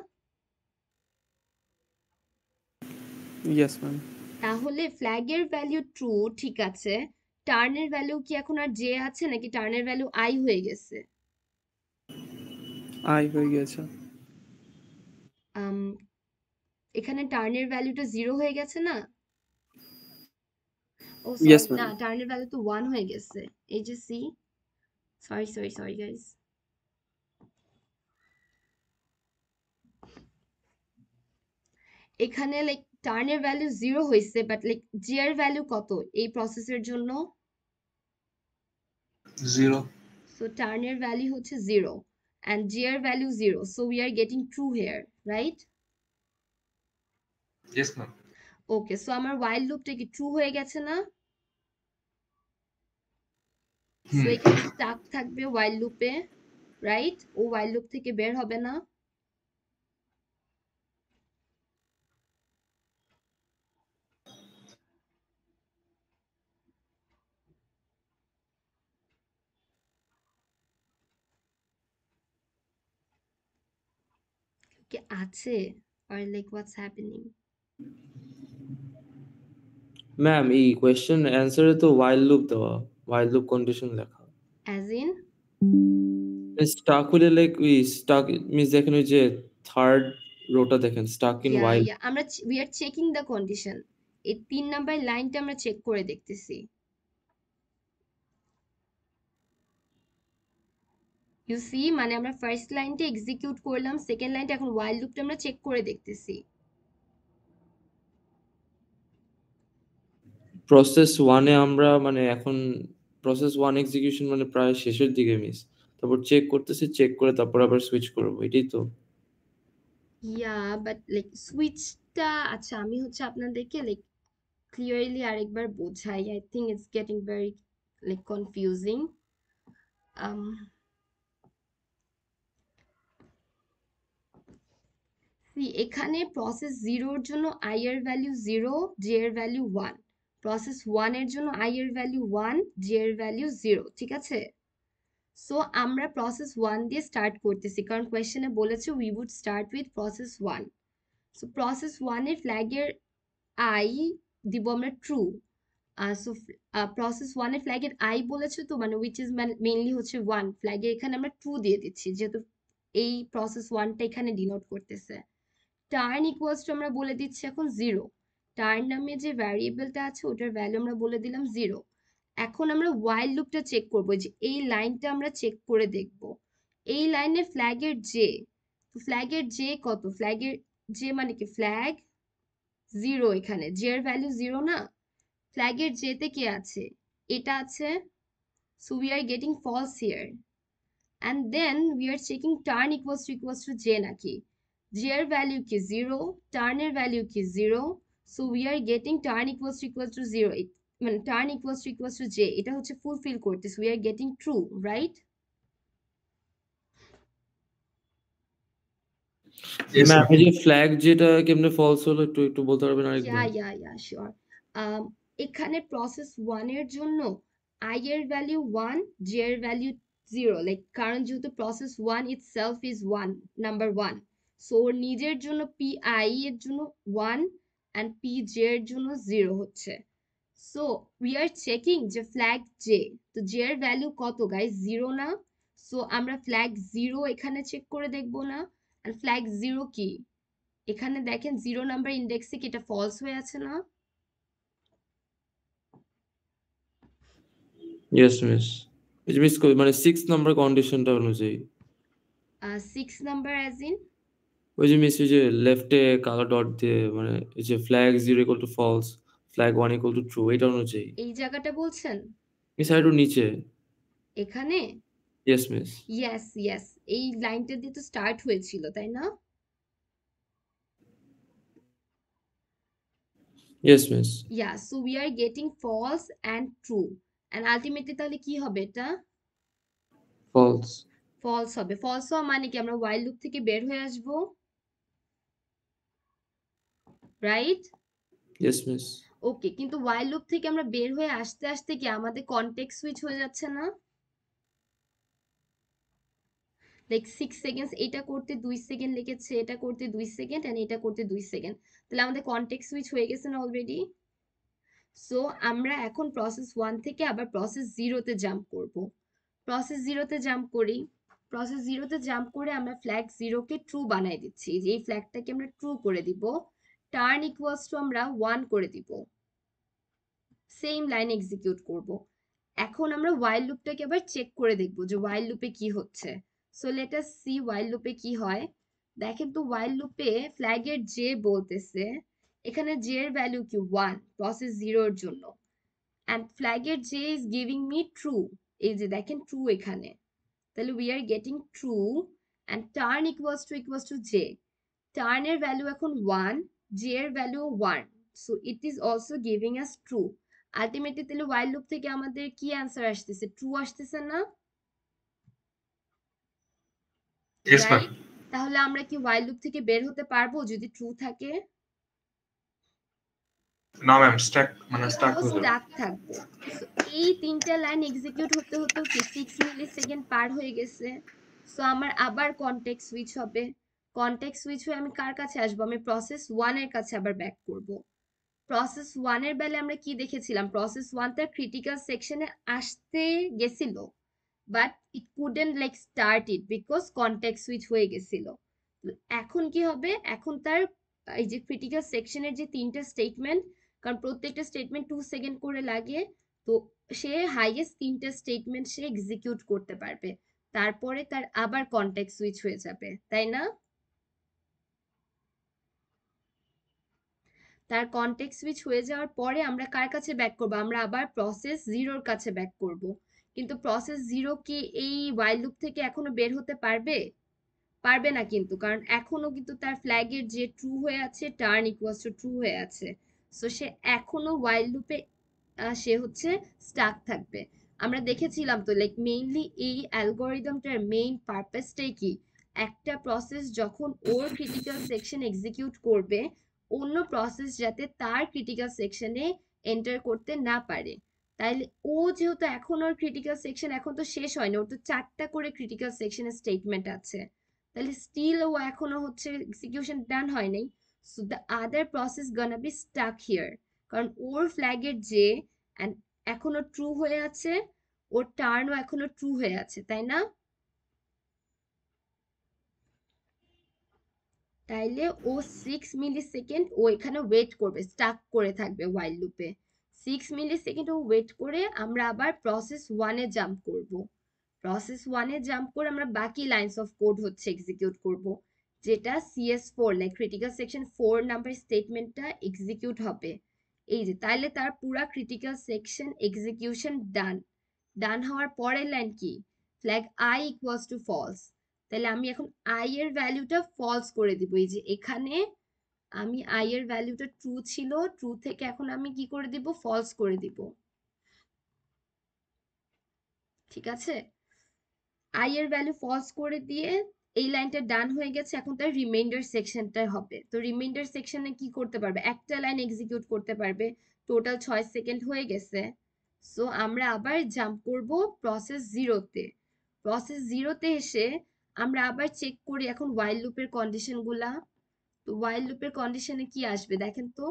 ইয়েস ম্যাম তাহলে ফ্ল্যাগের ভ্যালু ট্রু ঠিক আছে টার্নের ভ্যালু কি এখন আর জে আছে নাকি টার্নের ভ্যালু আই হয়ে গেছে আই হয়ে গেছে এখানে টার্নের ভ্যালুটা জিরো হয়ে গেছে না ও না টার্নের ভ্যালু তো ওয়ান হয়ে গেছে এই যে see sorry sorry sorry guys এখানে লাইক টার্নের ভ্যালু জিরো হয়েছে বাট লাইক জি এর ভ্যালু কত এই প্রসেসের জন্য জিরো সো টার্নের ভ্যালু হচ্ছে জিরো এন্ড জি এর value zero so we are getting true here right yes ma'am okay so আমার ওয়াইল লুপটা কি ট্রু হয়ে গেছে না সো hmm. এখানে স্টাক থাকবে ওয়াইল লুপে রাইট ও ওয়াইল লুপ থেকে বের হবে না আছে or like what's happening ma'am এই কোয়েশ্চেন অ্যানসারে তো while লুপ দেওয়া while লুপ কন্ডিশন লেখা অ্যাজ ইন স্টাক হলে লাইক উই স্টাক মিস দেখেন ওই যে থার্ড রোটা দেখেন স্টাক ইন while আমরা we are checking the condition এই তিন নাম্বার লাইনটা আমরা চেক করে দেখতেছি ইউ সি মানে আমরা ফার্স্ট লাইনটা এক্সিকিউট করলাম সেকেন্ড লাইনটা এখন ওয়াইল লুপটা আমরা চেক করে দেখতেছি প্রসেস ওয়ানে আমরা মানে এখন প্রসেস ওয়ান এক্সিকিউশন মানে প্রায় শেষের দিকে মিস তারপর চেক করতেছি চেক করে তারপর আবার সুইচ করব এটাই তো ইয়া বাট লাইক সুইচটা আচ্ছা আমি হচ্ছে আপনাদেরকে লাইক ক্লিয়ারলি আরেকবার বোঝাই I think it's getting very like confusing এখানে প্রসেস জিরোর জন্য আই এর ভ্যালু জিরো জে এর ভ্যালু ওয়ান প্রসেস ওয়ানের জন্য আই এর ভ্যালু ওয়ান জে এর ভ্যালু জিরো ঠিক আছে সো আমরা প্রসেস ওয়ান দিয়ে স্টার্ট করতেছি কারণ কোয়েশ্চেনে বলেছে we would start with process one so process ওয়ানের ফ্ল্যাগের আই দিব আমরা ট্রু সো প্রসেস ওয়ানের ফ্ল্যাগের আই বলেছে তো মানে উইচ ইজ মেনলি হচ্ছে ওয়ান ফ্ল্যাগে এখানে আমরা ট্রু দিয়ে দিচ্ছি যেহেতু এই প্রসেস ওয়ানটা এখানে ডিনোট করতেছে টার্ন ইকুয়ালস টু আমরা বলে দিচ্ছি এখন জিরো টার্ন নামে যে ভ্যারিয়েবলটা আছে ওটার ভ্যালু আমরা বলে দিলাম জিরো এখন আমরা ওয়াইল লুপটা চেক করব যে এই লাইনটা আমরা চেক করে দেখব এই লাইনে ফ্ল্যাগের জে ফ্ল্যাগের জে কত ফ্ল্যাগের জে মানে কি ফ্ল্যাগ জিরো এখানে জে এর ভ্যালু জিরো না ফ্ল্যাগের জেতে কি আছে এটা আছে so we are getting false here and then we are checking turn equals to equals to J নাকি জি এর ভ্যালু কি জিরো টার্নের ভ্যালু কি zero so we are getting turn equals to equals to zero মানে turn equals to equals to J এটা হচ্ছে ফুলফিল করতেছে we are getting true right ma'am এই যে ফ্ল্যাগ যেটা কেমনে ফলস হলো একটু একটু বলতে পারবেন আরেকবার ইয়া ইয়া ইয়া শিওর এখানে প্রসেস 1 এর জন্য i এর ভ্যালু 1 j এর ভ্যালু 0 লাইক কারণ যেহেতু process 1 itself is 1 number 1 so নিজের জন্য পি আই এর জন্য ওয়ান অ্যান্ড পি জে এর জন্য জিরো হচ্ছে সো উই আর চেকিং যে ফ্ল্যাগ জে তো জে এর ভ্যালু কত গাই জিরো না সো আমরা ফ্ল্যাগ জিরো এখানে চেক করে দেখব না অ্যান্ড ফ্ল্যাগ জিরো কি এখানে দেখেন জিরো নাম্বার ইন্ডেক্সে কি এটা ফলস হয়ে আছে না ইয়েস মিস মিস মানে সিক্স নাম্বার কন্ডিশনটা অনুযায়ী সিক্স নাম্বার অ্যাজ ইন ওই যে মিস যে লেফটে কালো ডট দিয়ে মানে এই যে flag zero equal to false flag one equal to true এটা অনুযায়ী এই জায়গাটা বলছেন মিস আর একটু নিচে এখানে ইয়েস মিস ইয়েস ইয়েস এই লাইনটা দিয়ে তো স্টার্ট হয়েছিল তাই না yes miss yeah so we are getting false and true and ultimately তাহলে কি হবে এটা ফলস ফলস হবে ফলস হওয়া মানে কি আমরা ওয়াইল লুপ থেকে বের হয়ে আসবো রাইট ইয়েস মিস ওকে কিন্তু ওয়াইল লুপ থেকে আমরা বের হয়ে আসতে আসতে কি আমাদের কনটেক্সট সুইচ হয়ে যাচ্ছে না লাইক 6 সেকেন্ডস এটা করতে দুই সেকেন্ড লেগেছে এটা করতে দুই সেকেন্ড এন্ড এটা করতে দুই সেকেন্ড তাহলে আমাদের কনটেক্সট সুইচ হয়ে গেছে না অলরেডি সো আমরা এখন প্রসেস ওয়ান থেকে আবার প্রসেস তে জাম্প করব প্রসেস তে জাম্প করি প্রসেস তে জাম্প করে আমরা ফ্ল্যাগ জিরোকে ট্রু বানাই দিচ্ছি যে এই ফ্ল্যাগটাকে আমরা ট্রু করে দিব টার্ন ইকুয়ালস টু আমরা ওয়ান করে দিব সেম লাইন এক্সিকিউট করব এখন আমরা ওয়াইল লুপটাকে আবার চেক করে দেখব যে ওয়াইল লুপে কি হচ্ছে so let us see while লুপে কি হয় দেখেন তো ওয়াইল লুপে ফ্ল্যাগের জে বলতেছে এখানে জে এর ভ্যালু কি ওয়ান প্রসেস জিরোর জন্য অ্যান্ড ফ্ল্যাগের J is giving me true এই যে দেখেন ট্রু এখানে তাহলে we are getting true and turn equals to equals to J টার্নের ভ্যালু এখন ওয়ান j এর value 1 so it is also giving us true ultimately তাহলে ওয়াইল লুপ থেকে আমাদের কি অ্যান্সার আসতেছে ট্রু আসতেছে না তাহলে আমরা কি ওয়াইল লুপ থেকে বের হতে পারবো যদি ট্রু থাকে না ম্যাম স্ট্যাক মানে স্ট্যাক স্ট্যাক থাকবে এই তিনটা লাইন এক্সিকিউট হতে হতে কি 6 মিলি সেকেন্ড পার হয়ে গেছে সো আমার আবার কনটেক্সট সুইচ হবে কন্টেক্ট সুইচ হয়ে আমি কার কাছে আসবো আমি প্রসেস ওয়ানের কাছে আবার ব্যাক করব প্রসেস ওয়ানের বেলা আমরা কি দেখেছিলাম প্রসেস ওয়ান তার ক্রিটিক্যাল সেকশনে আসতে গেছিল but it couldn't like start it because context switch হয়ে গেছিল এখন কি হবে এখন তার এই যে ক্রিটিক্যাল সেকশনের যে তিনটা স্টেটমেন্ট কারণ প্রত্যেকটা স্টেটমেন্ট টু সেকেন্ড করে লাগে তো সে হাইয়েস্ট তিনটা স্টেটমেন্ট সে এক্সিকিউট করতে পারবে তারপরে তার আবার কন্টেক্ট সুইচ হয়ে যাবে তাই না তার কন্টেক্সট সুইচ হয়ে যাওয়ার পরে আমরা কার কাছে ব্যাক করব আমরা আবার প্রসেস জিরোর কাছে ব্যাক করব কিন্তু প্রসেস জিরো কি এই ওয়াইল লুপ থেকে এখনো বের হতে পারবে পারবে না কিন্তু কারণ এখনো কিন্তু তার ফ্ল্যাগের যে ট্রু হয়ে আছে টার্ন ইকুয়াস টু ট্রু হয়ে আছে সো সে এখনো ওয়াইল লুপে সে হচ্ছে স্টাক থাকবে আমরা দেখেছিলাম তো লাইক মেইনলি এই অ্যালগোরিদমটার মেইন পারপাসটাই কি একটা প্রসেস যখন ওর ক্রিটিক্যাল সেকশন এক্সিকিউট করবে অন্য প্রসেস যাতে তার ক্রিটিক্যাল সেকশনে এন্টার করতে না পারে তাইলে ও যেহেতু এখন ওর ক্রিটিক্যাল সেকশন এখন তো শেষ হয়নি ওর তো চারটা করে ক্রিটিক্যাল সেকশনের স্টেটমেন্ট আছে তাহলে স্টিল ও এখনো হচ্ছে এক্সিকিউশন ডান হয় নাই so the other process gonna be stuck here কারণ ওর ফ্ল্যাগের যে এখনো ট্রু হয়ে আছে ওর টার্নও এখনো ট্রু হয়ে আছে তাই না তাইলে ও সিক্স মিলি সেকেন্ড ও এখানে ওয়েট করবে স্টাক করে থাকবে ওয়াইল লুপে সিক্স মিলি সেকেন্ড ও ওয়েট করে আমরা আবার প্রসেস ওয়ানে জাম্প করব প্রসেস ওয়ানে জাম্প করে আমরা বাকি লাইনস অফ কোড হচ্ছে এক্সিকিউট করব যেটা CS four like critical section four number স্টেটমেন্টটা এক্সিকিউট হবে এই যে তাহলে তার পুরা critical section execution done done হওয়ার পরের লাইন কি flag I equals to false তাহলে আমি এখন আই এর ভ্যালুটা ফলস করে দিব এই যে এখানে আমি আই এর ভ্যালুটা ট্রু ছিল ট্রু থেকে এখন আমি কি করে দিব ফলস করে দিব ঠিক আছে আই এর ভ্যালু ফলস করে দিয়ে এই লাইনটা ডান হয়ে গেছে এখন তার রিমাইন্ডার সেকশনটা হবে তো রিমাইন্ডার সেকশনে কি করতে পারবে একটা লাইন এক্সিকিউট করতে পারবে টোটাল ছয় সেকেন্ড হয়ে গেছে সো আমরা আবার জাম্প করব প্রসেস জিরোতে প্রসেস জিরোতে এসে আমরা আবার চেক করি এখন ওয়াইল লুপের কন্ডিশনগুলা তো ওয়াইল লুপের কন্ডিশনে কি আসবে দেখেন তো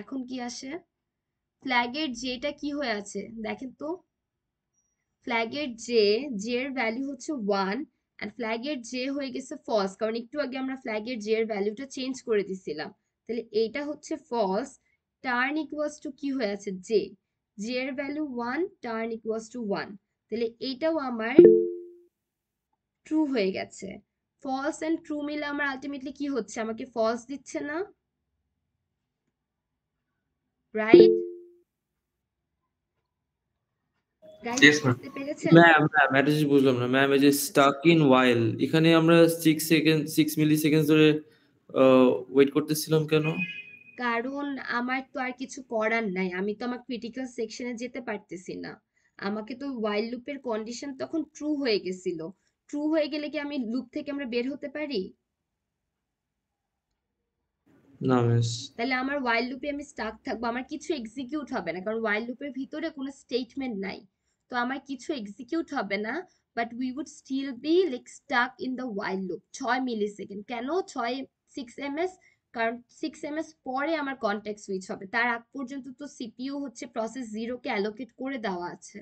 এখন কি আসে ফ্ল্যাগের জেটা কি হয়ে আছে দেখেন তো ফ্ল্যাগের জে জে এর ভ্যালু হচ্ছে ওয়ান অ্যান্ড ফ্ল্যাগের জে হয়ে গেছে ফলস কারণ একটু আগে আমরা ফ্ল্যাগের জে এর ভ্যালুটা চেঞ্জ করে দিছিলাম তাহলে এইটা হচ্ছে ফলস টার্ন ইকুয়ালস টু কি হয়ে আছে জে জে এর value one turn equals to one তাহলে এইটাও আমার ট্রু হয়ে গেছে ফলস অ্যান্ড ট্রু মিলে আমার আলটিমেটলি কি হচ্ছে আমাকে ফলস দিচ্ছে না রাইট এখানে আমরা সেকেন্ড মিলি সেকেন্ড ধরে ওয়েট করতেছিলাম কেন কারণ আমার তো আর কিছু করার নাই আমি তো আমার সেকশনে যেতে পারতেছি না আমাকে তো ওয়াইল্ড লুপের কন্ডিশন তখন ট্রু হয়ে গেছিল ট্রু হয়ে গেলে কি আমি লুপ থেকে আমরা বের হতে পারি তাহলে আমার while লুপে আমি স্টাক থাকবো আমার কিছু এক্সিকিউট হবে না কারণ while লুপের ভিতরে কোনো স্টেটমেন্ট নাই তো আমার কিছু এক্সিকিউট হবে না but we would still be like stuck in the while loop ছয় মিলি সেকেন্ড কেন ছয় সিক্স এম এস কারণ সিক্স এম এস পরে আমার কন্ট্যাক্ট সুইচ হবে তার আগ পর্যন্ত তো সিপিইউ হচ্ছে প্রসেস জিরোকে অ্যালোকেট করে দেওয়া আছে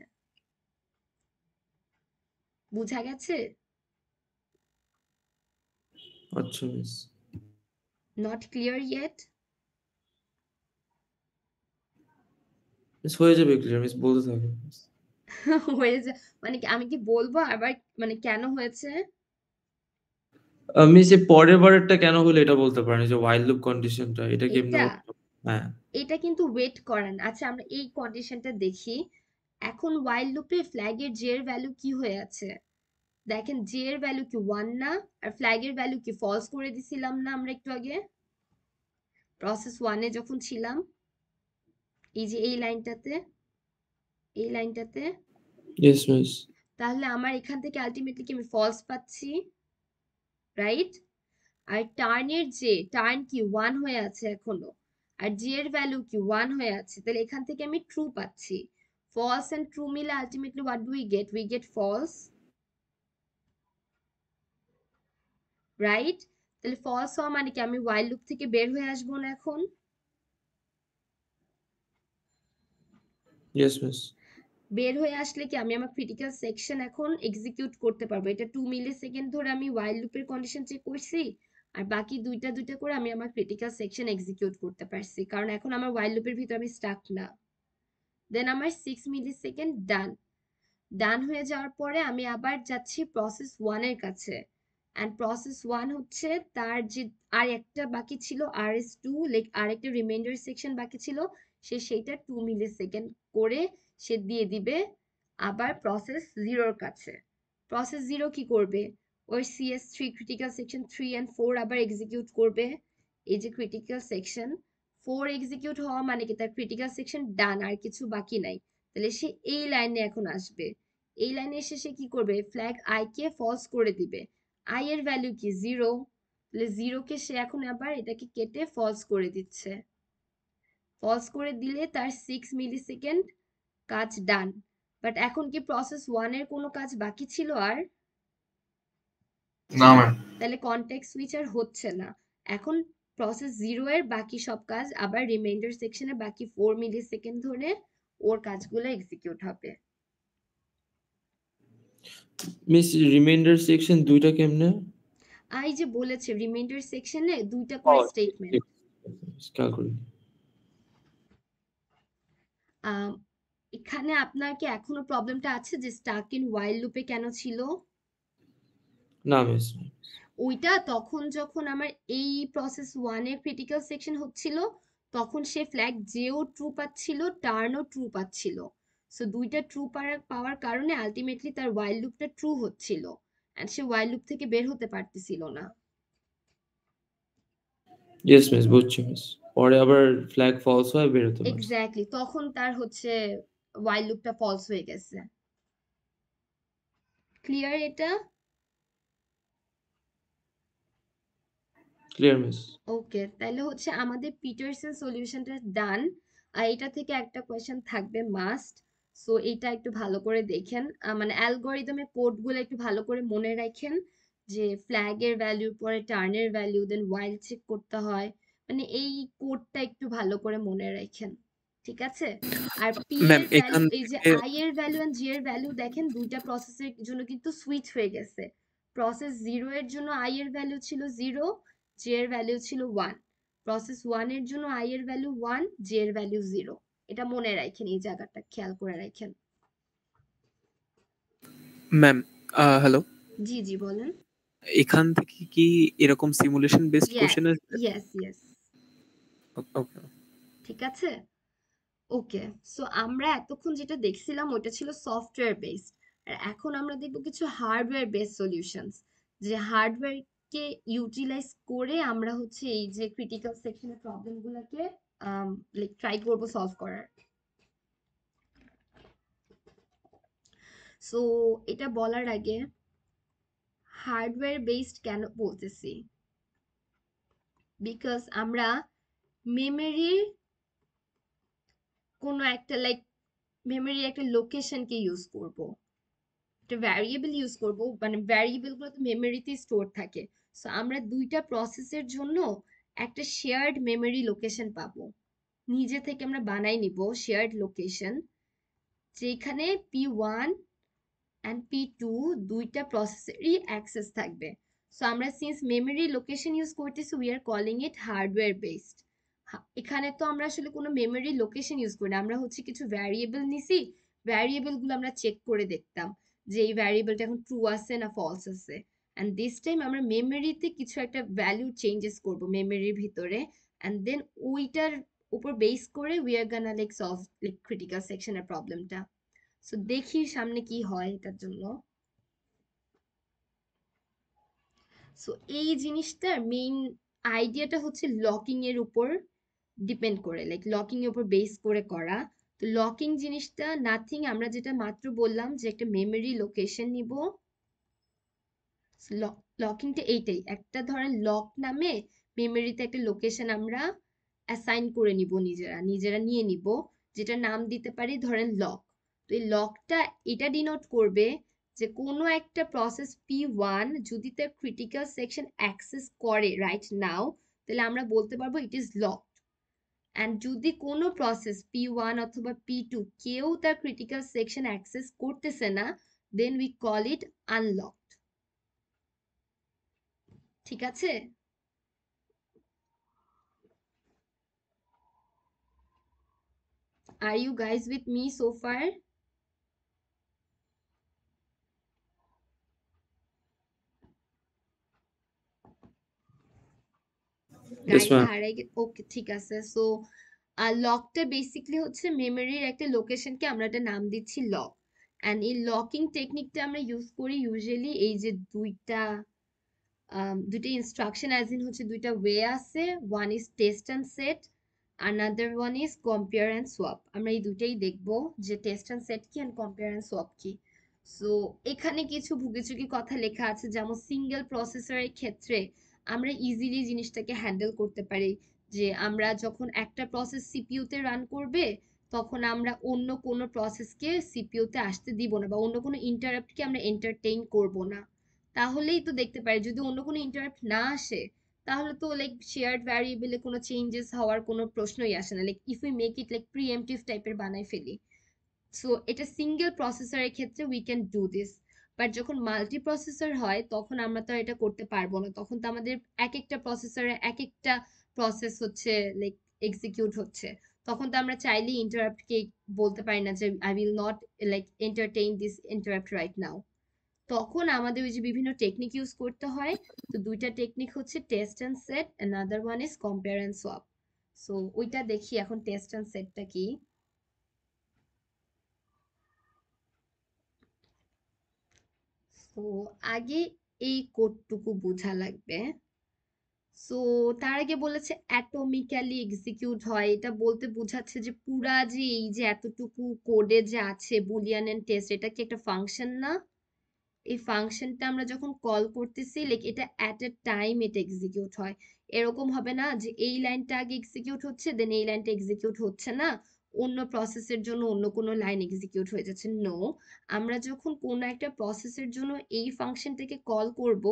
বুঝা গেছে আচ্ছা miss not clear yet miss হয়ে যাবে ক্লিয়ার মিস বলতে থাকেন হয়ে যা মানে কি আমি কি বলবো আবার মানে কেন হয়েছে মিস যে পরের বারেরটা কেন হলো এটা বলতে পারেন যে ওয়াইল্ড লুপ কন্ডিশনটা এটা কি হ্যাঁ এটা কিন্তু ওয়েট করেন আচ্ছা আমরা এই কন্ডিশনটা দেখি এখন ওয়াইল লুপে ফ্ল্যাগের জের ভ্যালু কি হয়ে আছে দেখেন জে এর ভ্যালু কি ওয়ান না আর ফ্ল্যাগের ভ্যালু কি ফলস করে দিছিলাম না আমরা একটু আগে প্রসেস ওয়ানে যখন ছিলাম এই যে এই লাইনটাতে এই লাইনটাতে তাহলে আমার এখান থেকে আলটিমেটলি কি আমি ফলস পাচ্ছি রাইট আর টার্নের যে টার্ন কি ওয়ান হয়ে আছে এখনো আর জি এর ভ্যালু কি ওয়ান হয়ে আছে তাহলে এখান থেকে আমি ট্রু পাচ্ছি false and true মিলে ultimately what do we get? We get false. Right? তাহলে ফলস হওয়া মানে কি আমি while loop থেকে বের হয়ে আসবো না এখন? Yes, miss. বের হয়ে আসলে কি আমি আমার ক্রিটিক্যাল সেকশন এখন এক্সিকিউট করতে পারবো এটা টু মিলি সেকেন্ড ধরে আমি while লুপের কন্ডিশন চেক করছি আর বাকি দুইটা দুইটা করে আমি আমার ক্রিটিক্যাল সেকশন এক্সিকিউট করতে পারছি কারণ এখন আমার while লুপের ভিতরে আমি স্টাক না দেন আমার সিক্স মিলি সেকেন্ড ডান ডান হয়ে যাওয়ার পরে আমি আবার যাচ্ছি প্রসেস ওয়ানের কাছে অ্যান্ড প্রসেস ওয়ান হচ্ছে তার যে আর একটা বাকি ছিল আর এস টু লাইক আর একটা রিমাইন্ডার সেকশন বাকি ছিল সে সেইটা টু মিলি সেকেন্ড করে সে দিয়ে দিবে আবার প্রসেস জিরোর কাছে প্রসেস জিরো কি করবে ওই CS three critical section three and four আবার এক্সিকিউট করবে এই যে ক্রিটিক্যাল সেকশন ফোর এক্সিকিউট হওয়া মানে কি তার ক্রিটিক্যাল সেকশন ডান আর কিছু বাকি নাই তাহলে সে এই লাইনে এখন আসবে এই লাইনে এসে সে কি করবে ফ্ল্যাগ আই কে ফলস করে দিবে আই এর ভ্যালু কি জিরো তাহলে জিরোকে সে এখন আবার এটাকে কেটে ফলস করে দিচ্ছে ফলস করে দিলে তার সিক্স মিলি সেকেন্ড কাজ ডান বাট এখন কি প্রসেস ওয়ানের কোনো কাজ বাকি ছিল আর তাহলে কন্টেক্ট সুইচ আর হচ্ছে না এখন প্রসেস জিরো এর বাকি সব কাজ আবার রিমাইন্ডার সেকশনে বাকি ফোর মিলি সেকেন্ড ধরে ওর কাজগুলো এক্সিকিউট হবে মিস রিমাইন্ডার সেকশন দুইটা কেমনে আই যে বলেছে রিমাইন্ডার সেকশনে দুইটা oh, করে স্টেটমেন্ট এখানে আপনার কি এখনো প্রবলেমটা আছে যে স্টাক ইন ওয়াইল্ড লুপে কেন ছিল না মিস ওইটা তখন যখন আমার এই প্রসেস ওয়ানের ক্রিটিক্যাল সেকশন হচ্ছিল তখন সে ফ্ল্যাগ যেও ট্রু পাচ্ছিল টার্নও ট্রু পাচ্ছিল সো দুইটা ট্রু পাওয়ার কারণে আলটিমেটলি তার ওয়াইল্ড লুপটা ট্রু হচ্ছিল অ্যান্ড সে ওয়াইল্ড লুপ থেকে বের হতে পারতেছিল না ইয়েস মিস বুঝছি মিস পরে আবার ফ্ল্যাগ ফলস হয় বের হতে এক্স্যাক্টলি তখন তার হচ্ছে ওয়াইল্ড লুপটা ফলস হয়ে গেছে ক্লিয়ার এটা ক্লিয়ার মিস ওকে তাহলে হচ্ছে আমাদের পিটারসন সলিউশনটা ডান আর এটা থেকে একটা কোয়েশ্চেন থাকবে মাস্ট সো এটা একটু ভালো করে দেখেন মানে অ্যালগোরিদমের কোডগুলো একটু ভালো করে মনে রাখেন যে ফ্ল্যাগের ভ্যালু পরে টার্নের ভ্যালু দেন ওয়াইল্ড চেক করতে হয় মানে এই কোডটা একটু ভালো করে মনে রাখেন ঠিক আছে আর পি এই যে আই এর ভ্যালু এন্ড জি এর ভ্যালু দেখেন দুইটা প্রসেসের জন্য কিন্তু সুইচ হয়ে গেছে প্রসেস জিরো এর জন্য আই এর ভ্যালু ছিল জিরো জে এর ভ্যালু ছিল ওয়ান প্রসেস ওয়ানের জন্য আই এর ভ্যালু ওয়ান জে এর ভ্যালু জিরো এটা মনে রাখেন এই জায়গাটা খেয়াল করে রাখেন ম্যাম হ্যালো জি জি বলেন এখান থেকে কি এরকম simulation based question yes yes okay ঠিক আছে ওকে সো আমরা এতক্ষণ যেটা দেখছিলাম ওটা ছিল সফটওয়্যার বেসড আর এখন আমরা দেখব কিছু হার্ডওয়্যার বেসড সলিউশনস যে হার্ডওয়্যার কে ইউটিলাইজ করে আমরা হচ্ছে এই যে ক্রিটিক্যাল সেকশনের প্রবলেমগুলোকে লাইক ট্রাই করব সলভ করার সো এটা বলার আগে হার্ডওয়্যার বেসড কেন বলতেছি বিকজ আমরা মেমোরির কোনো একটা লাইক মেমরি একটা লোকেশনকে ইউজ করব একটা ভ্যারিয়েবল ইউজ করব মানে ভ্যারিয়েবলগুলো তো মেমোরিতেই স্টোর থাকে সো আমরা দুইটা প্রসেসের জন্য একটা শেয়ার্ড মেমোরি লোকেশন পাবো নিজে থেকে আমরা বানাই নিব শেয়ার্ড লোকেশন যেখানে P one and P two দুইটা প্রসেসেরই অ্যাক্সেস থাকবে সো আমরা সিন্স মেমোরি লোকেশন ইউজ করতেছি we are calling it hardware based এখানে তো আমরা আসলে কোনো মেমোরি লোকেশন ইউজ করি না আমরা হচ্ছে কিছু ভ্যারিয়েবল নিছি ভ্যারিয়েবলগুলো আমরা চেক করে দেখতাম যে এই ভ্যারিয়েবলটা এখন ট্রু আছে না ফলস আছে অ্যান্ড দিস টাইম আমরা মেমোরিতে কিছু একটা ভ্যালু চেঞ্জেস করব মেমোরির ভিতরে অ্যান্ড দেন ওইটার উপর বেস করে উই আর গান লাইক সলভ লাইক ক্রিটিক্যাল সেকশনের প্রবলেমটা সো দেখি সামনে কি হয় এটার জন্য সো এই জিনিসটার মেইন আইডিয়াটা হচ্ছে লকিং এর উপর ডিপেন্ড করে লাইক লকিং এর উপর বেস করে করা তো লকিং জিনিসটা নাথিং আমরা যেটা মাত্র বললাম যে একটা মেমোরি লোকেশন নিব লকিংটা এইটাই একটা ধরেন লক নামে মেমোরিতে একটা লোকেশন আমরা অ্যাসাইন করে নিব নিজেরা নিজেরা নিয়ে নিব যেটা নাম দিতে পারি ধরেন লক তো এই লকটা এটা ডিনোট করবে যে কোনো একটা প্রসেস পি ওয়ান যদি তার ক্রিটিক্যাল সেকশন অ্যাক্সেস করে রাইট নাও তাহলে আমরা বলতে পারবো ইট ইজ লকড অ্যান্ড যদি কোনো প্রসেস পি ওয়ান অথবা পি টু কেউ তার ক্রিটিক্যাল সেকশন অ্যাক্সেস করতেছে না then we call it unlock ঠিক আছে আর you guys with me so far? Okay ঠিক আছে লকটা হচ্ছে একটা আমরা একটা নাম দিচ্ছি লক এই লকিং আমরা ইউজ করি ইউজুয়ালি এই যে দুইটা Um, দুটি ইনস্ট্রাকশন অ্যাজ ইন হচ্ছে দুইটা ওয়ে আছে one is test and set another one is compare and swap আমরা এই দুটাই দেখব যে টেস্ট অ্যান্ড সেট কি অ্যান্ড কম্পেয়ার অ্যান্ড সোয়াপ কি সো এখানে কিছু ভুগিচুকি কথা লেখা আছে যেমন সিঙ্গেল প্রসেসরের ক্ষেত্রে আমরা ইজিলি জিনিসটাকে হ্যান্ডেল করতে পারি যে আমরা যখন একটা প্রসেস সিপিউতে রান করবে তখন আমরা অন্য কোনো প্রসেসকে সিপিউতে আসতে দিব না বা অন্য কোনো ইন্টারাপ্টকে আমরা এন্টারটেইন করব না তাহলেই তো দেখতে পারি যদি অন্য কোনো ইন্টারাপ্ট না আসে তাহলে তো লাইক শেয়ার্ড ভ্যারিয়েবলে কোনো চেঞ্জেস হওয়ার কোনো প্রশ্নই আসে না like if we make it like preemptive টাইপের বানাই ফেলি সো এটা সিঙ্গেল প্রসেসরের ক্ষেত্রে we can do this but যখন মাল্টি প্রসেসর হয় তখন আমরা তো এটা করতে পারবো না তখন তো আমাদের এক একটা প্রসেসরে এক একটা প্রসেস হচ্ছে লাইক এক্সিকিউট হচ্ছে তখন তো আমরা চাইলেই ইন্টারাপ্টকে বলতে পারি না যে I will not like entertain this interrupt right now তখন আমাদের ওই যে বিভিন্ন টেকনিক ইউজ করতে হয় তো দুইটা টেকনিক হচ্ছে test and set and one is compare and swap so ওইটা দেখি এখন টেস্ট অ্যান্ড সেটটা কি তো আগে এই কোডটুকু বোঝা লাগবে সো তার আগে বলেছে অ্যাটমিক্যালি এক্সিকিউট হয় এটা বলতে বোঝাচ্ছে যে পুরা যে এই যে এতটুকু কোডে যে আছে বুলিয়ান এন্ড টেস্ট এটা কি একটা ফাংশন না এই ফাংশনটা আমরা যখন কল করতেছি লাইক এটা অ্যাট এ টাইম এটা এক্সিকিউট হয় এরকম হবে না যে এই লাইনটা আগে এক্সিকিউট হচ্ছে দেন এই লাইনটা এক্সিকিউট হচ্ছে না অন্য প্রসেসের জন্য অন্য কোনো লাইন এক্সিকিউট হয়ে যাচ্ছে নো আমরা যখন কোনো একটা প্রসেসের জন্য এই ফাংশনটাকে কল করব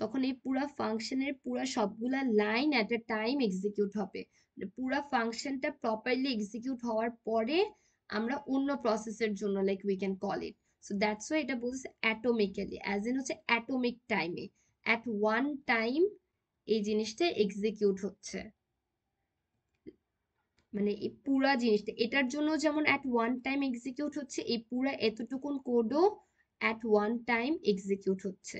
তখন এই পুরো ফাংশনের পুরো সবগুলা line at a time execute হবে পুরো ফাংশনটা প্রপারলি এক্সিকিউট হওয়ার পরে আমরা অন্য প্রসেসের জন্য like we can call it so that's why এটা বলতেছে অ্যাটোমিক্যালি অ্যাজ ইন হচ্ছে অ্যাটোমিক টাইমে অ্যাট ওয়ান টাইম এই জিনিসটা এক্সিকিউট হচ্ছে মানে এই পুরা জিনিসটা এটার জন্য যেমন অ্যাট ওয়ান টাইম এক্সিকিউট হচ্ছে এই পুরা এতটুকুন কোডও অ্যাট ওয়ান টাইম এক্সিকিউট হচ্ছে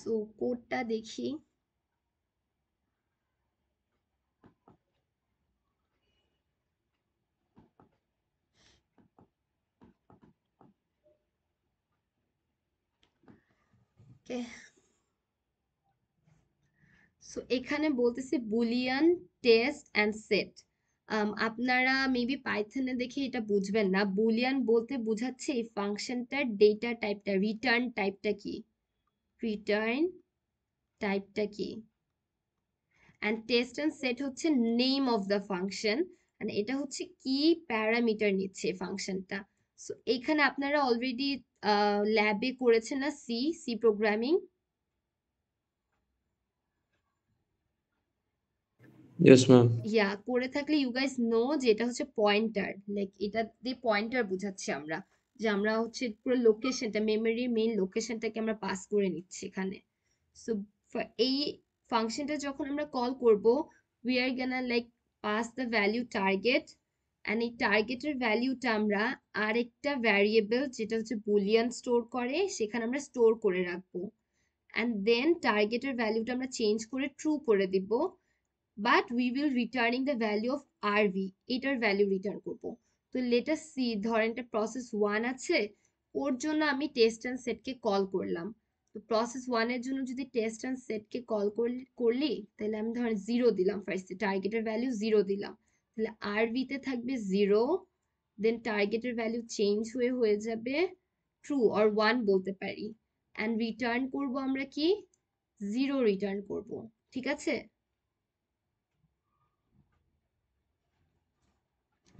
সো কোডটা দেখি ওকে সো এখানে বলতেছে বুলিয়ান টেস্ট অ্যান্ড সেট আপনারা মেবি পাইথনে দেখে এটা বুঝবেন না বুলিয়ান বলতে বোঝাচ্ছে এই ফাংশনটার ডেটা টাইপটা রিটার্ন টাইপটা কি রিটার্ন টাইপটা কি অ্যান্ড টেস্ট অ্যান্ড সেট হচ্ছে নেম অফ দ্য ফাংশন মানে এটা হচ্ছে কি প্যারামিটার নিচ্ছে ফাংশনটা সো এইখানে আপনারা অলরেডি ল্যাবে করেছেন না সি সি প্রোগ্রামিং করে থাকলে ইউ গাইস নো যে এটা হচ্ছে পয়েন্টার লাইক এটা দিয়ে পয়েন্টার বোঝাচ্ছি আমরা যে আমরা হচ্ছে পুরো লোকেশনটা মেমোরি মেইন লোকেশনটাকে আমরা পাস করে নিচ্ছি এখানে সো এই ফাংশনটা যখন আমরা কল করব we are gonna like pass the value target and এই টার্গেটের ভ্যালিউটা আমরা আরেকটা ভ্যারিয়েবল যেটা হচ্ছে বুলিয়ান স্টোর করে সেখানে আমরা স্টোর করে রাখবো অ্যান্ড দেন টার্গেটের ভ্যালিউটা আমরা চেঞ্জ করে ট্রু করে দিব but we will returning the value of R V এটার ভ্যালিউ রিটার্ন করবো তো লেটার সি ধরেন একটা প্রসেস ওয়ান আছে ওর জন্য আমি টেস্ট অ্যান্ড সেটকে কল করলাম তো প্রসেস ওয়ানের জন্য যদি টেস্ট অ্যান্ড সেটকে কল করলি তাহলে আমি ধরেন জিরো দিলাম ফার্স্টে টার্গেটের ভ্যালিউ জিরো দিলাম তাহলে আর বিতে থাকবে জিরো দেন টার্গেটের ভ্যালু চেঞ্জ হয়ে হয়ে যাবে ট্রু অর ওয়ান বলতে পারি অ্যান্ড রিটার্ন করব আমরা কি জিরো রিটার্ন করব ঠিক আছে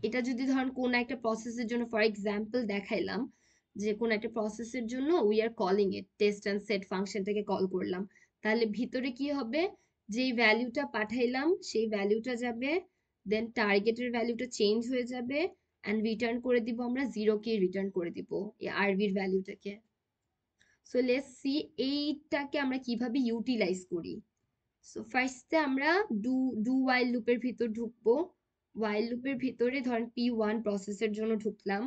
এটা যদি ধরেন কোন একটা প্রসেসের জন্য ফর এক্সাম্পল দেখাইলাম যে কোন একটা প্রসেসের জন্য we are calling a test and set ফাংশনটাকে কল করলাম তাহলে ভিতরে কি হবে যেই ভ্যালুটা পাঠাইলাম সেই ভ্যালুটা যাবে দেন টার্গেটের ভ্যালুটা চেঞ্জ হয়ে যাবে অ্যান্ড রিটার্ন করে দিব আমরা জিরোকে রিটার্ন করে দিব এই আরবির ভ্যালুটাকে সো লেস সি এইটাকে আমরা কিভাবে ইউটিলাইজ করি সো ফার্স্টে আমরা ডু ডু ওয়াইল লুপের ভিতর ঢুকবো ওয়াইল লুপের ভিতরে ধরেন পি ওয়ান প্রসেসের জন্য ঢুকলাম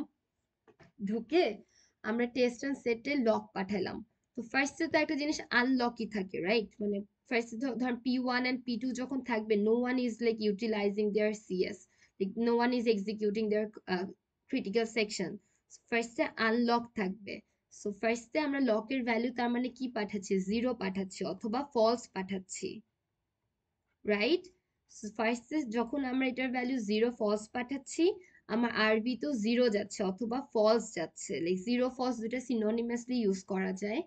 ঢুকে আমরা টেস্ট অ্যান্ড সেটে লক পাঠালাম তো ফার্স্টে তো একটা জিনিস আনলকই থাকে রাইট মানে ফার্স্ট ধর P one and P two যখন থাকবে no one is like utilising their CS like no one is executing their critical section ফার্স্টে আনলক থাকবে সো ফার্স্টে আমরা লকের ভ্যালু তার মানে কি পাঠাচ্ছি জিরো পাঠাচ্ছি অথবা ফলস পাঠাচ্ছি রাইট ফার্স্টে যখন আমরা এটার ভ্যালু জিরো ফলস পাঠাচ্ছি আমার আরবি তো জিরো যাচ্ছে অথবা ফলস যাচ্ছে লাইক জিরো ফলস দুটা সিনোনিমাসলি ইউজ করা যায়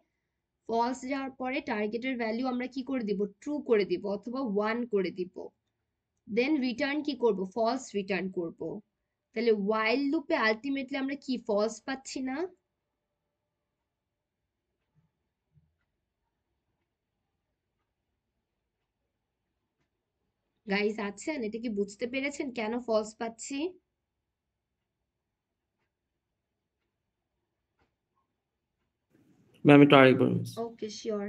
ফলস যাওয়ার পরে টার্গেটের ভ্যালু আমরা কি করে দিব ট্রু করে দিব অথবা ওয়ান করে দিব দেন রিটার্ন কি করব ফলস রিটার্ন করব তাহলে ওয়াইল লুপে আলটিমেটলি আমরা কি ফলস পাচ্ছি না গাইস আছেন এটা কি বুঝতে পেরেছেন কেন ফলস পাচ্ছি ম্যাম একটু আরেকবার ওকে শিওর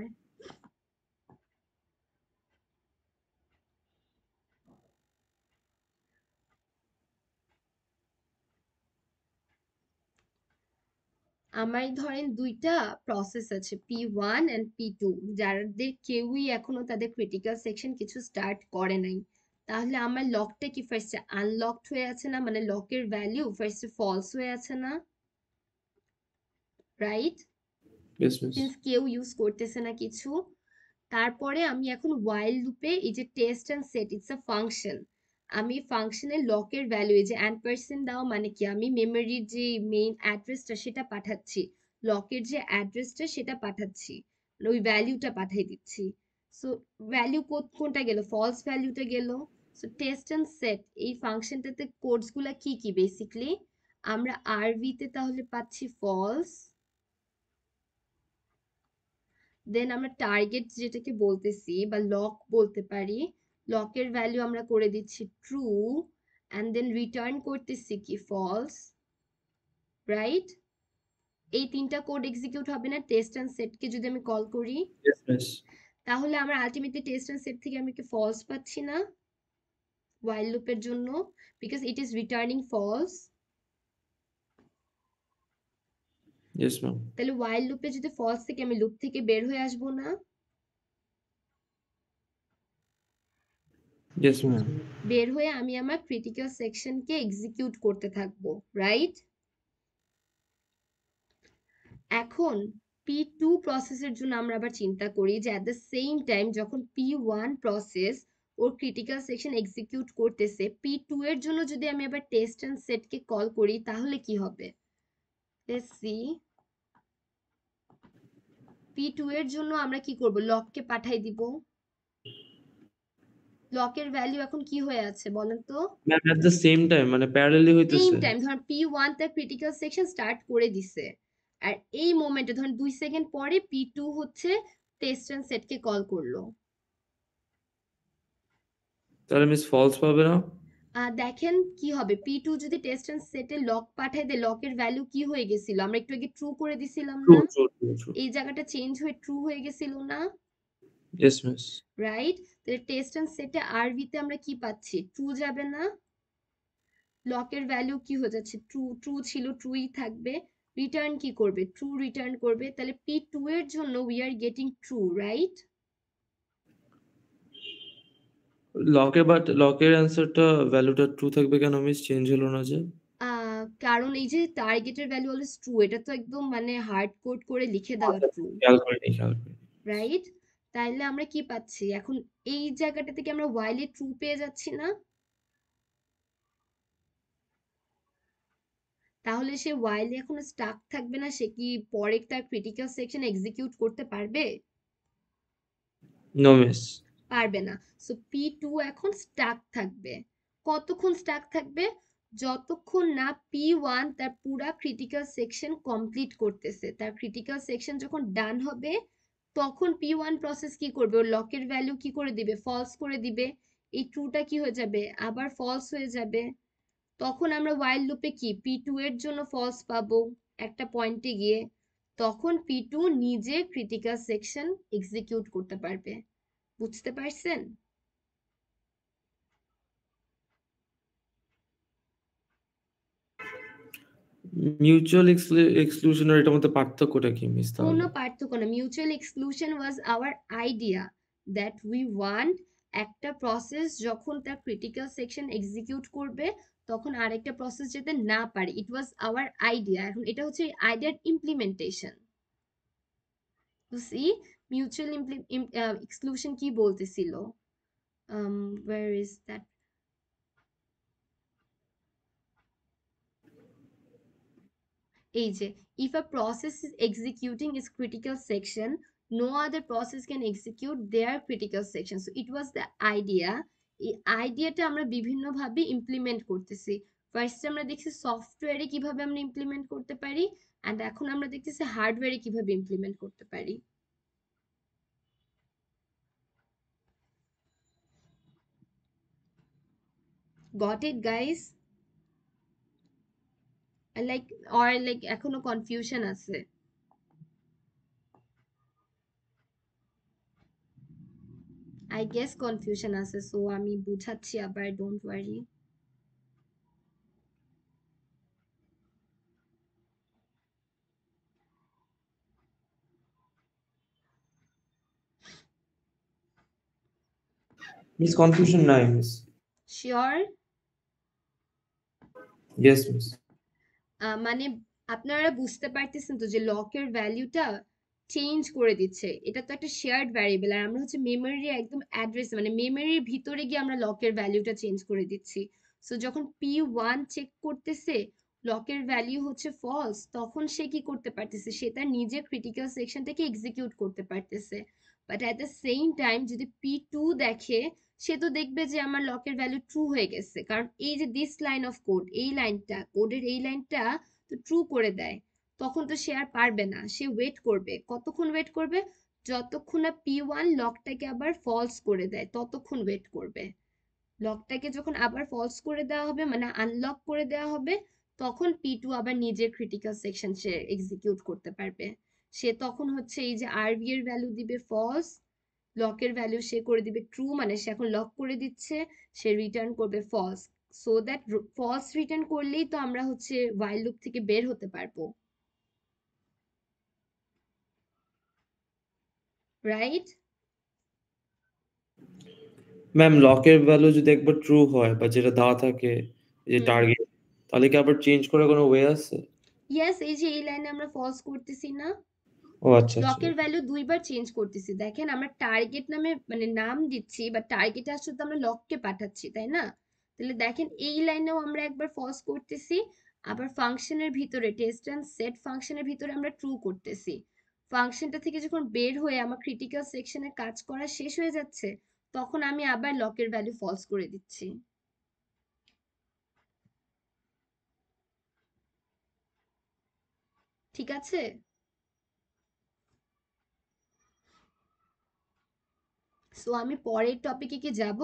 আমার ধরেন দুইটা প্রসেস আছে P one and P two যাদের কেউই এখনো তাদের ক্রিটিক্যাল সেকশন কিছু স্টার্ট করে নাই তাহলে আমার লকটা কি ফার্স্টে আনলকড হয়ে আছে না মানে লকের ভ্যালিউ ফার্স্টে ফলস হয়ে আছে না রাইট সিন্স কেউ ইউজ করতেছে না কিছু তারপরে আমি এখন ওয়াইল লুপে এই যে test and set it's a function আমি ফাংশনের লকের ভ্যালু এই যে অ্যান্ড পার্সেন্ট দেওয়া মানে কি আমি মেমোরির যে মেইন অ্যাড্রেসটা সেটা পাঠাচ্ছি লকের যে অ্যাড্রেসটা সেটা পাঠাচ্ছি ওই ভ্যালুটা পাঠিয়ে দিচ্ছি সো ভ্যালু কোনটা গেল ফলস ভ্যালুটা গেল সো টেস্ট অ্যান্ড সেট এই ফাংশনটাতে কোডসগুলো কি কি বেসিকলি আমরা আরভিতে তাহলে পাচ্ছি ফলস দেন আমরা টার্গেট যেটাকে বলতেছি বা লক বলতে পারি লকের ভ্যালু আমরা করে দিচ্ছি ট্রু অ্যান্ড দেন রিটার্ন করতেছি কি ফলস রাইট এই তিনটা কোড এক্সিকিউট হবে না টেস্ট অ্যান্ড সেটকে যদি আমি কল করি তাহলে আমরা আলটিমেটলি টেস্ট অ্যান্ড সেট থেকে আমি কি ফলস পাচ্ছি না ওয়াইল্ড লুপের জন্য because it is returning false yes ma'am তাহলে while লুপে যদি ফলস থেকে আমি লুপ থেকে বের হয়ে আসবো না ইয়েস ম্যাম বের হয়ে আমি আমার ক্রিটিক্যাল কে এক্সিকিউট করতে থাকবো রাইট এখন পি টু প্রসেসের জন্য আমরা আবার চিন্তা করি যে অ্যাট দ্য সেম টাইম যখন পি ওয়ান প্রসেস ওর ক্রিটিক্যাল সেকশন এক্সিকিউট করতেছে পি টু এর জন্য যদি আমি আবার টেস্ট অ্যান্ড সেটকে কল করি তাহলে কি হবে টেস্ট সি পি টু এর জন্য আমরা কি করব লককে পাঠাই দিব লকের ভ্যালু এখন কি হয়ে আছে বলেন তো ma'am at the same time মানে প্যারালালি হইতেছে সেম টাইম ধরেন পি ওয়ান তার ক্রিটিক্যাল সেকশন স্টার্ট করে দিছে আর এই মোমেন্টে ধরেন দুই সেকেন্ড পরে পি টু হচ্ছে টেস্ট অ্যান্ড সেটকে কল করলো তাহলে মিস ফলস পাবে না দেখেন কি হবে পি টু যদি টেস্ট এন্ড সেটে লক পাঠায় দেয় লকের ভ্যালু কি হয়ে গেছিল আমরা একটু আগে ট্রু করে দিছিলাম না এই জায়গাটা চেঞ্জ হয়ে ট্রু হয়ে গেছিল না यस মিস রাইট তাহলে টেস্ট এন্ড সেটে আর ভিতে আমরা কি পাচ্ছি ট্রু যাবে না লকের ভ্যালু কি হয়ে যাচ্ছে ট্রু ট্রু ছিল ট্রুই থাকবে রিটার্ন কি করবে ট্রু রিটার্ন করবে তাহলে পি টু এর জন্য we are getting true right লকে বাট লকের অ্যানসারটা ভ্যালুটা ট্রু থাকবে কেন মিস চেঞ্জ হলো না যে কারণ এই যে টার্গেটের ভ্যালু অলওয়েজ ট্রু এটা তো একদম মানে হার্ড কোড করে লিখে দেওয়া ট্রু রাইট তাইলে আমরা কি পাচ্ছি এখন এই জায়গাটা থেকে আমরা ওয়াইলে ট্রু পেয়ে যাচ্ছি না তাহলে সে ওয়াইলে এখন স্টাক থাকবে না সে কি পরে তার ক্রিটিক্যাল সেকশন এক্সিকিউট করতে পারবে নো মিস পারবে না সো পি টু এখন স্টাক থাকবে কতক্ষণ স্টাক থাকবে যতক্ষণ না পি ওয়ান তার পুরা ক্রিটিক্যাল সেকশন কমপ্লিট করতেছে তার ক্রিটিক্যাল সেকশন যখন ডান হবে তখন পি ওয়ান প্রসেস কি করবে ওর লকের ভ্যালু কি করে দিবে ফলস করে দিবে এই ট্রুটা কি হয়ে যাবে আবার ফলস হয়ে যাবে তখন আমরা ওয়াইল্ড লুপে কি পি টু এর জন্য ফলস পাবো একটা পয়েন্টে গিয়ে তখন পি টু নিজে ক্রিটিক্যাল সেকশন এক্সিকিউট করতে পারবে বুঝতে পারছেন মিউচুয়াল এক্সক্লুশন আর এটার মধ্যে পার্থক্যটা কি মিস তাহলে কোনো পার্থক্য না mutual exclusion was our idea that we want একটা প্রসেস যখন তার ক্রিটিক্যাল সেকশন এক্সিকিউট করবে তখন আরেকটা প্রসেস যেতে না পারে ইট ওয়াজ আওয়ার আইডিয়া এখন এটা হচ্ছে আইডিয়ার ইমপ্লিমেন্টেশন সি মিউচুয়াল এক্সক্লুশন কি বলতেছিল ওয়ার ইজ দ্যাট এই যে if a process is executing its critical section no other process can execute their critical section so it was the idea এই আইডিয়াটা আমরা বিভিন্নভাবে ইমপ্লিমেন্ট করতেছি ফার্স্টে আমরা দেখছি সফটওয়্যারে কিভাবে আমরা ইমপ্লিমেন্ট করতে পারি অ্যান্ড এখন আমরা দেখতেছি হার্ডওয়্যারে কিভাবে ইমপ্লিমেন্ট করতে পারি got it guys I like or like no confusion as it I guess confusion as so I chia, but don't worry Miss confusion now, Miss. Sure. Yes miss মানে আপনারা বুঝতে পারতেছেন তো যে লকের ভ্যালুটা চেঞ্জ করে দিচ্ছে এটা তো একটা শেয়ার্ড ভ্যারিয়েবল আর আমরা হচ্ছে মেমোরি একদম অ্যাড্রেস মানে মেমোরির ভিতরে গিয়ে আমরা লকের ভ্যালুটা চেঞ্জ করে দিচ্ছি সো যখন পি ওয়ান চেক করতেছে লকের ভ্যালু হচ্ছে ফলস তখন সে কি করতে পারতেছে সে তার নিজের ক্রিটিক্যাল থেকে এক্সিকিউট করতে পারতেছে but at the same time যদি পি টু দেখে সে তো দেখবে যে আমার লকের ভ্যালু ট্রু হয়ে গেছে কারণ এই যে দিস লাইন অফ কোড এই লাইনটা কোডের এই লাইনটা তো ট্রু করে দেয় তখন তো সে আর পারবে না সে ওয়েট করবে কতক্ষণ ওয়েট করবে যতক্ষণ না পি ওয়ান লকটাকে আবার ফলস করে দেয় ততক্ষণ ওয়েট করবে লকটাকে যখন আবার ফলস করে দেওয়া হবে মানে আনলক করে দেওয়া হবে তখন পি টু আবার নিজের ক্রিটিক্যাল সেকশন সে এক্সিকিউট করতে পারবে সে তখন হচ্ছে এই যে আরবি এর ভ্যালু দিবে ফলস লকের ভ্যালু সে করে দিবে ট্রু মানে সে এখন লক করে দিচ্ছে সে রিটার্ন করবে false so that false return করলেই তো আমরা হচ্ছে ওয়াইল্ড লুপ থেকে বের হতে পারবো রাইট ম্যাম লকের ভ্যালু যদি একবার ট্রু হয় বা যেটা দেওয়া থাকে যে টার্গেট তাহলে কি আবার চেঞ্জ করার কোনো ওয়ে আছে ইয়েস এই যে এই লাইনে আমরা ফলস করতেছি না ও আচ্ছা আচ্ছা লকের ভ্যালু দুইবার চেঞ্জ করতেছি দেখেন আমরা টার্গেট নামে মানে নাম দিচ্ছি বা টার্গেটে আসলে তো আমরা লককে পাঠাচ্ছি তাই না তাহলে দেখেন এই লাইনেও আমরা একবার ফলস করতেছি আবার ফাংশনের ভিতরে টেস্ট এন্ড সেট ফাংশনের ভিতরে আমরা ট্রু করতেছি ফাংশনটা থেকে যখন বের হয়ে আমার ক্রিটিক্যাল সেকশনে কাজ করা শেষ হয়ে যাচ্ছে তখন আমি আবার লকের ভ্যালু ফলস করে দিচ্ছি ঠিক আছে সো আমি পরের টপিকে কি যাব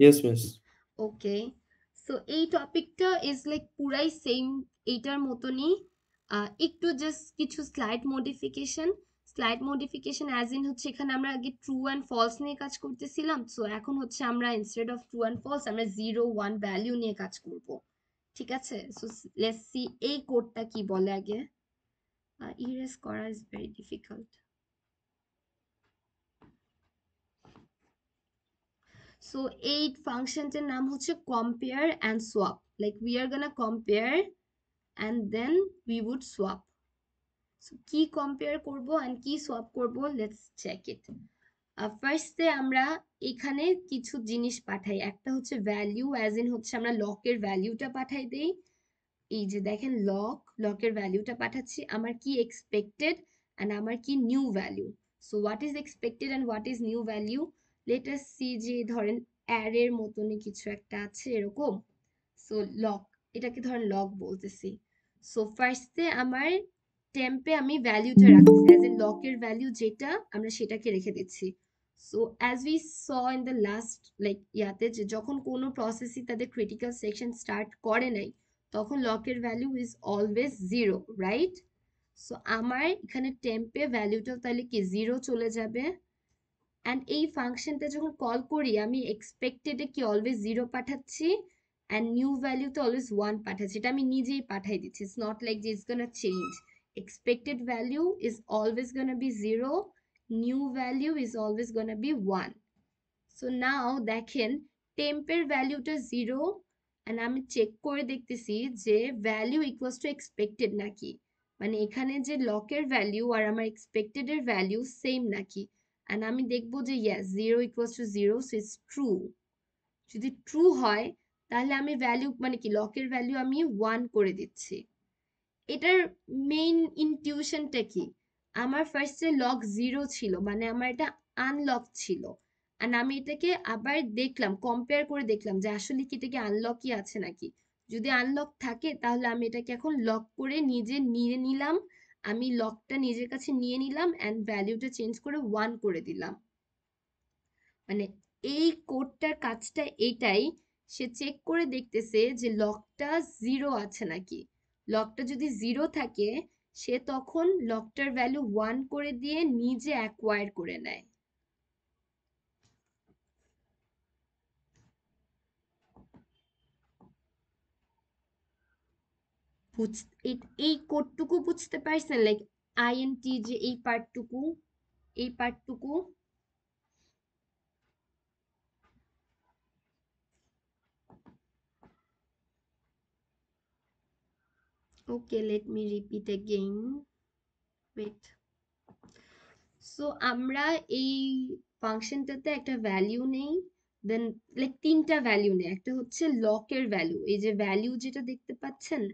ইয়েস মিস ওকে সো এই টপিকটা ইজ লাইক পুরাই সেম এইটার মতনই একটু জাস্ট কিছু slide modification slide modification as in হচ্ছে এখানে আমরা আগে ট্রু অ্যান্ড ফলস নিয়ে কাজ করতেছিলাম সো এখন হচ্ছে আমরা instead of true and false আমরা জিরো ওয়ান ভ্যালিউ নিয়ে কাজ করব ঠিক আছে সো লেটস সি এই কোডটা কি বলে আগে ইরেজ করা ইজ ভেরি ডিফিকাল্ট সো এই ফাংশনটার নাম হচ্ছে compare and swap like we are gonna compare and then we would swap কি কম্পেয়ার করব অ্যান্ড কি সোয়াপ করব লেটস চেক ইট ফার্স্টে আমরা এখানে কিছু জিনিস পাঠাই একটা হচ্ছে ভ্যালিউ অ্যাজ ইন হচ্ছে আমরা লকের ভ্যালিউটা পাঠাই দেই এই যে দেখেন লক লকের ভ্যালিউটা পাঠাচ্ছি আমার কি এক্সপেক্টেড অ্যান্ড আমার কি new value so what is expected and what is new value later see যে ধরেন অ্যারের মতনই কিছু একটা আছে এরকম সো লক এটাকে ধরেন লক বলতেছি সো ফার্স্টে আমার টেম্পে আমি ভ্যালুটা রাখছি অ্যাজ এ লকের ভ্যালু যেটা আমরা সেটাকে রেখে দিচ্ছি so as we saw in the last like ইয়াতে যে যখন কোনো প্রসেসই তাদের ক্রিটিক্যাল সেকশন স্টার্ট করে নাই তখন লকের value is always zero right so আমার এখানে টেম্পে ভ্যালুটা তাহলে কি জিরো চলে যাবে অ্যান্ড এই ফাংশনটা যখন কল করি আমি এক্সপেক্টেডে কি অলওয়েজ জিরো পাঠাচ্ছি অ্যান্ড নিউ ভ্যালিউতে অলওয়েজ ওয়ান পাঠাচ্ছি এটা আমি নিজেই পাঠাই দিচ্ছি ইটস নট লাইক যে ইটস না change expected value is always going to be 0 new value is always going to be 1 so now দেখেন টেম্পের ভ্যালুটা জিরো অ্যান্ড আমি চেক করে দেখতেছি যে ভ্যালু ইকুয়ালস টু এক্সপেক্টেড নাকি মানে এখানে যে লকের ভ্যালু আর আমার এক্সপেক্টেড এর ভ্যালু সেম নাকি অ্যান্ড আমি দেখবো যে ইয়াস zero equals to zero so it's true যদি ট্রু হয় তাহলে আমি ভ্যালু মানে কি লকের ভ্যালু আমি ওয়ান করে দিচ্ছি এটার মেইন ইনটিউশনটা কি আমার ফার্স্টে লক জিরো ছিল মানে আমার এটা আনলক ছিল অ্যান্ড আমি এটাকে আবার দেখলাম কম্পেয়ার করে দেখলাম যে আসলে কি এটা কি আনলকই আছে নাকি যদি আনলক থাকে তাহলে আমি এটাকে এখন লক করে নিজে নিয়ে নিলাম আমি লকটা নিজের কাছে নিয়ে নিলাম অ্যান্ড ভ্যালিউটা চেঞ্জ করে ওয়ান করে দিলাম মানে এই কোডটার কাজটা এটাই সে চেক করে দেখতেছে যে লকটা জিরো আছে নাকি লকটা যদি জিরো থাকে সে তখন লকটার ভ্যালু ওয়ান করে দিয়ে নিজে অ্যাকোয়ার করে নেয় বুঝ এই কোডটুকু বুঝতে পারছেন লাইক আইএনটি যে এই পার্টটুকু এই পার্টটুকু okay let me repeat again wait so আমরা এই ফাংশনটাতে একটা ভ্যালু নেই দেন লাইক তিনটা ভ্যালু নেই একটা হচ্ছে লকের ভ্যালু এই যে ভ্যালু যেটা দেখতে পাচ্ছেন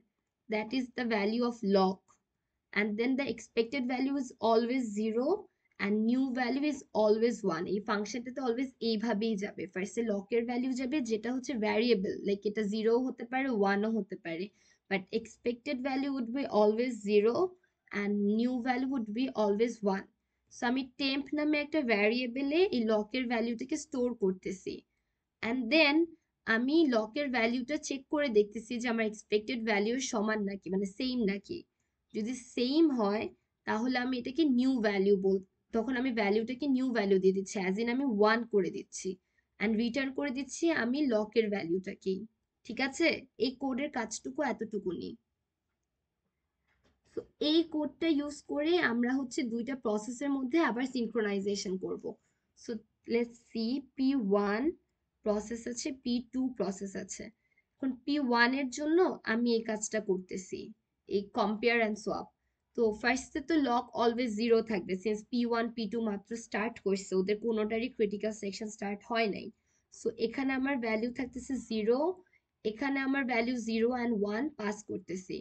that is the value of log and then the expected value is always 0 and new value is always 1 এই ফাংশনটাতে অলওয়েজ এইভাবেই যাবে ফার্স্টে লকের ভ্যালু যাবে যেটা হচ্ছে ভ্যারিয়েবল লাইক এটা 0 হতে পারে 1ও হতে পারে but expected value would be always 0 and new value would be always 1 so আমি টেম্প নামে একটা ভ্যারিয়েবলে এই লকের ভ্যালুটাকে স্টোর করতেছি and then আমি লকের ভ্যালিউটা চেক করে দেখতেছি যে আমার এক্সপেক্টেড ভ্যালিউ সমান নাকি মানে সেম নাকি যদি সেম হয় তাহলে আমি এটাকে নিউ ভ্যালিউ বল তখন আমি ভ্যালিউটাকে নিউ ভ্যালিউ দিয়ে দিচ্ছি অ্যাজ ইন আমি ওয়ান করে দিচ্ছি অ্যান্ড রিটার্ন করে দিচ্ছি আমি লকের ভ্যালিউটাকেই ঠিক আছে এই কোডের কাজটুকু এতটুকু নিই এই কোডটা ইউজ করে আমরা হচ্ছে দুইটা প্রসেসের মধ্যে আবার সিনক্রোনাইজেশন করব so let's see P one process আছে পি টু প্রসেস আছে এখন পি ওয়ানের জন্য আমি এই কাজটা করতেছি এই কম্পেয়ার অ্যান্ড সোয়াপ তো ফার্স্টে তো লক অলওয়েজ জিরো থাকবে since P one P two মাত্র স্টার্ট করছে ওদের কোনোটারই ক্রিটিক্যাল সেকশন স্টার্ট হয় নাই সো এখানে আমার ভ্যালু থাকতেছে জিরো এখানে আমার value zero and one pass করতেছি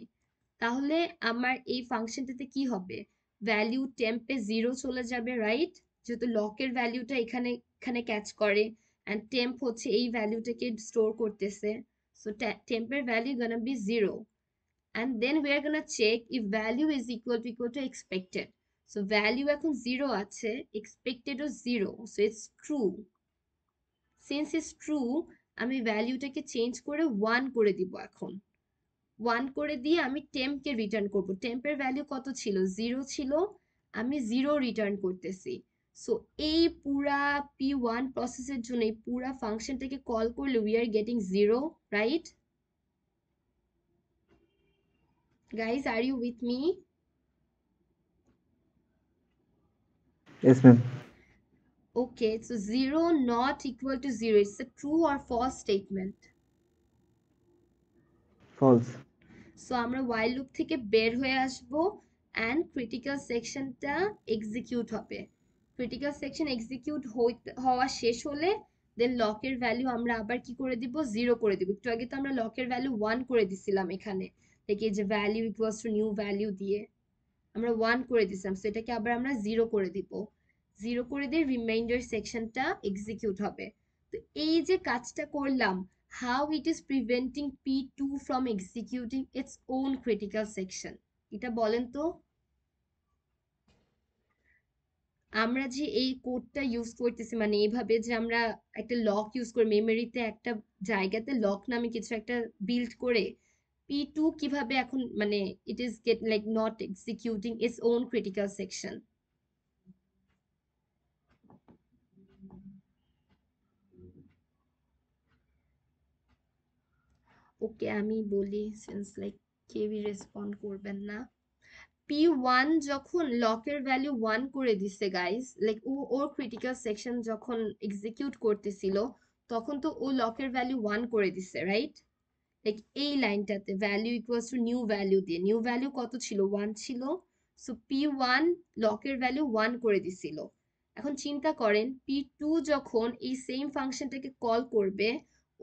তাহলে আমার এই ফাংশনটাতে কি হবে ভ্যালু টেম্পে জিরো চলে যাবে রাইট যেহেতু লকের ভ্যালুটা এখানে এখানে ক্যাচ করে অ্যান্ড টেম্প হচ্ছে এই ভ্যালুটাকে স্টোর করতেছে সো টেম্পের value gonna be zero and then we are gonna check if value is equal to equal to expected so value এখন জিরো আছে এক্সপেক্টেডও zero so it's true since it's true আমি ভ্যালিউটাকে চেঞ্জ করে one করে দিব এখন ওয়ান করে দিয়ে আমি টেম্পকে রিটার্ন করব টেম্পের ভ্যালু কত ছিল জিরো ছিল আমি জিরো রিটার্ন করতেছি সো এই পুরা পি ওয়ান প্রসেসের জন্য এই পুরা ফাংশনটাকে কল করলে we are getting zero right guys are you with me okay so zero not equal to zero it's a true or false statement false সো আমরা ওয়াইল্ড লুপ থেকে বের হয়ে আসবো অ্যান্ড ক্রিটিক্যাল সেকশনটা এক্সিকিউট হবে ক্রিটিক্যাল সেকশন এক্সিকিউট হওয়া শেষ হলে দেন লকের ভ্যালু আমরা আবার কি করে দিব জিরো করে দিব একটু আগে তো আমরা লকের ভ্যালু ওয়ান করে দিছিলাম এখানে থেকে যে value equals to new value দিয়ে আমরা ওয়ান করে দিছিলাম সো এটাকে আবার আমরা জিরো করে দিব জিরো করে দিয়ে রিমাইন্ডার সেকশনটা এক্সিকিউট হবে তো এই যে কাজটা করলাম how it is preventing P two from executing its own critical section এটা বলেন তো আমরা যে এই কোডটা ইউজ করতেছি মানে এইভাবে যে আমরা একটা লক ইউজ করে মেমোরিতে একটা জায়গাতে লক নামে কিছু একটা বিল্ড করে পি টু কিভাবে এখন মানে it is get like not executing its own critical section okay আমি বলি সিন্স লাইক কেউই রেসপন্ড করবেন না পি ওয়ান যখন লকের ভ্যালু ওয়ান করে দিছে গাইজ লাইক ও ওর ক্রিটিক্যাল সেকশন যখন এক্সিকিউট করতেছিল তখন তো ও লকের ভ্যালু ওয়ান করে দিছে রাইট লাইক এই লাইনটাতে value equals to new value দিয়ে নিউ ভ্যালু কত ছিল ওয়ান ছিল সো পি ওয়ান লকের ভ্যালু ওয়ান করে দিছিল এখন চিন্তা করেন পি টু যখন এই সেম ফাংশনটাকে কল করবে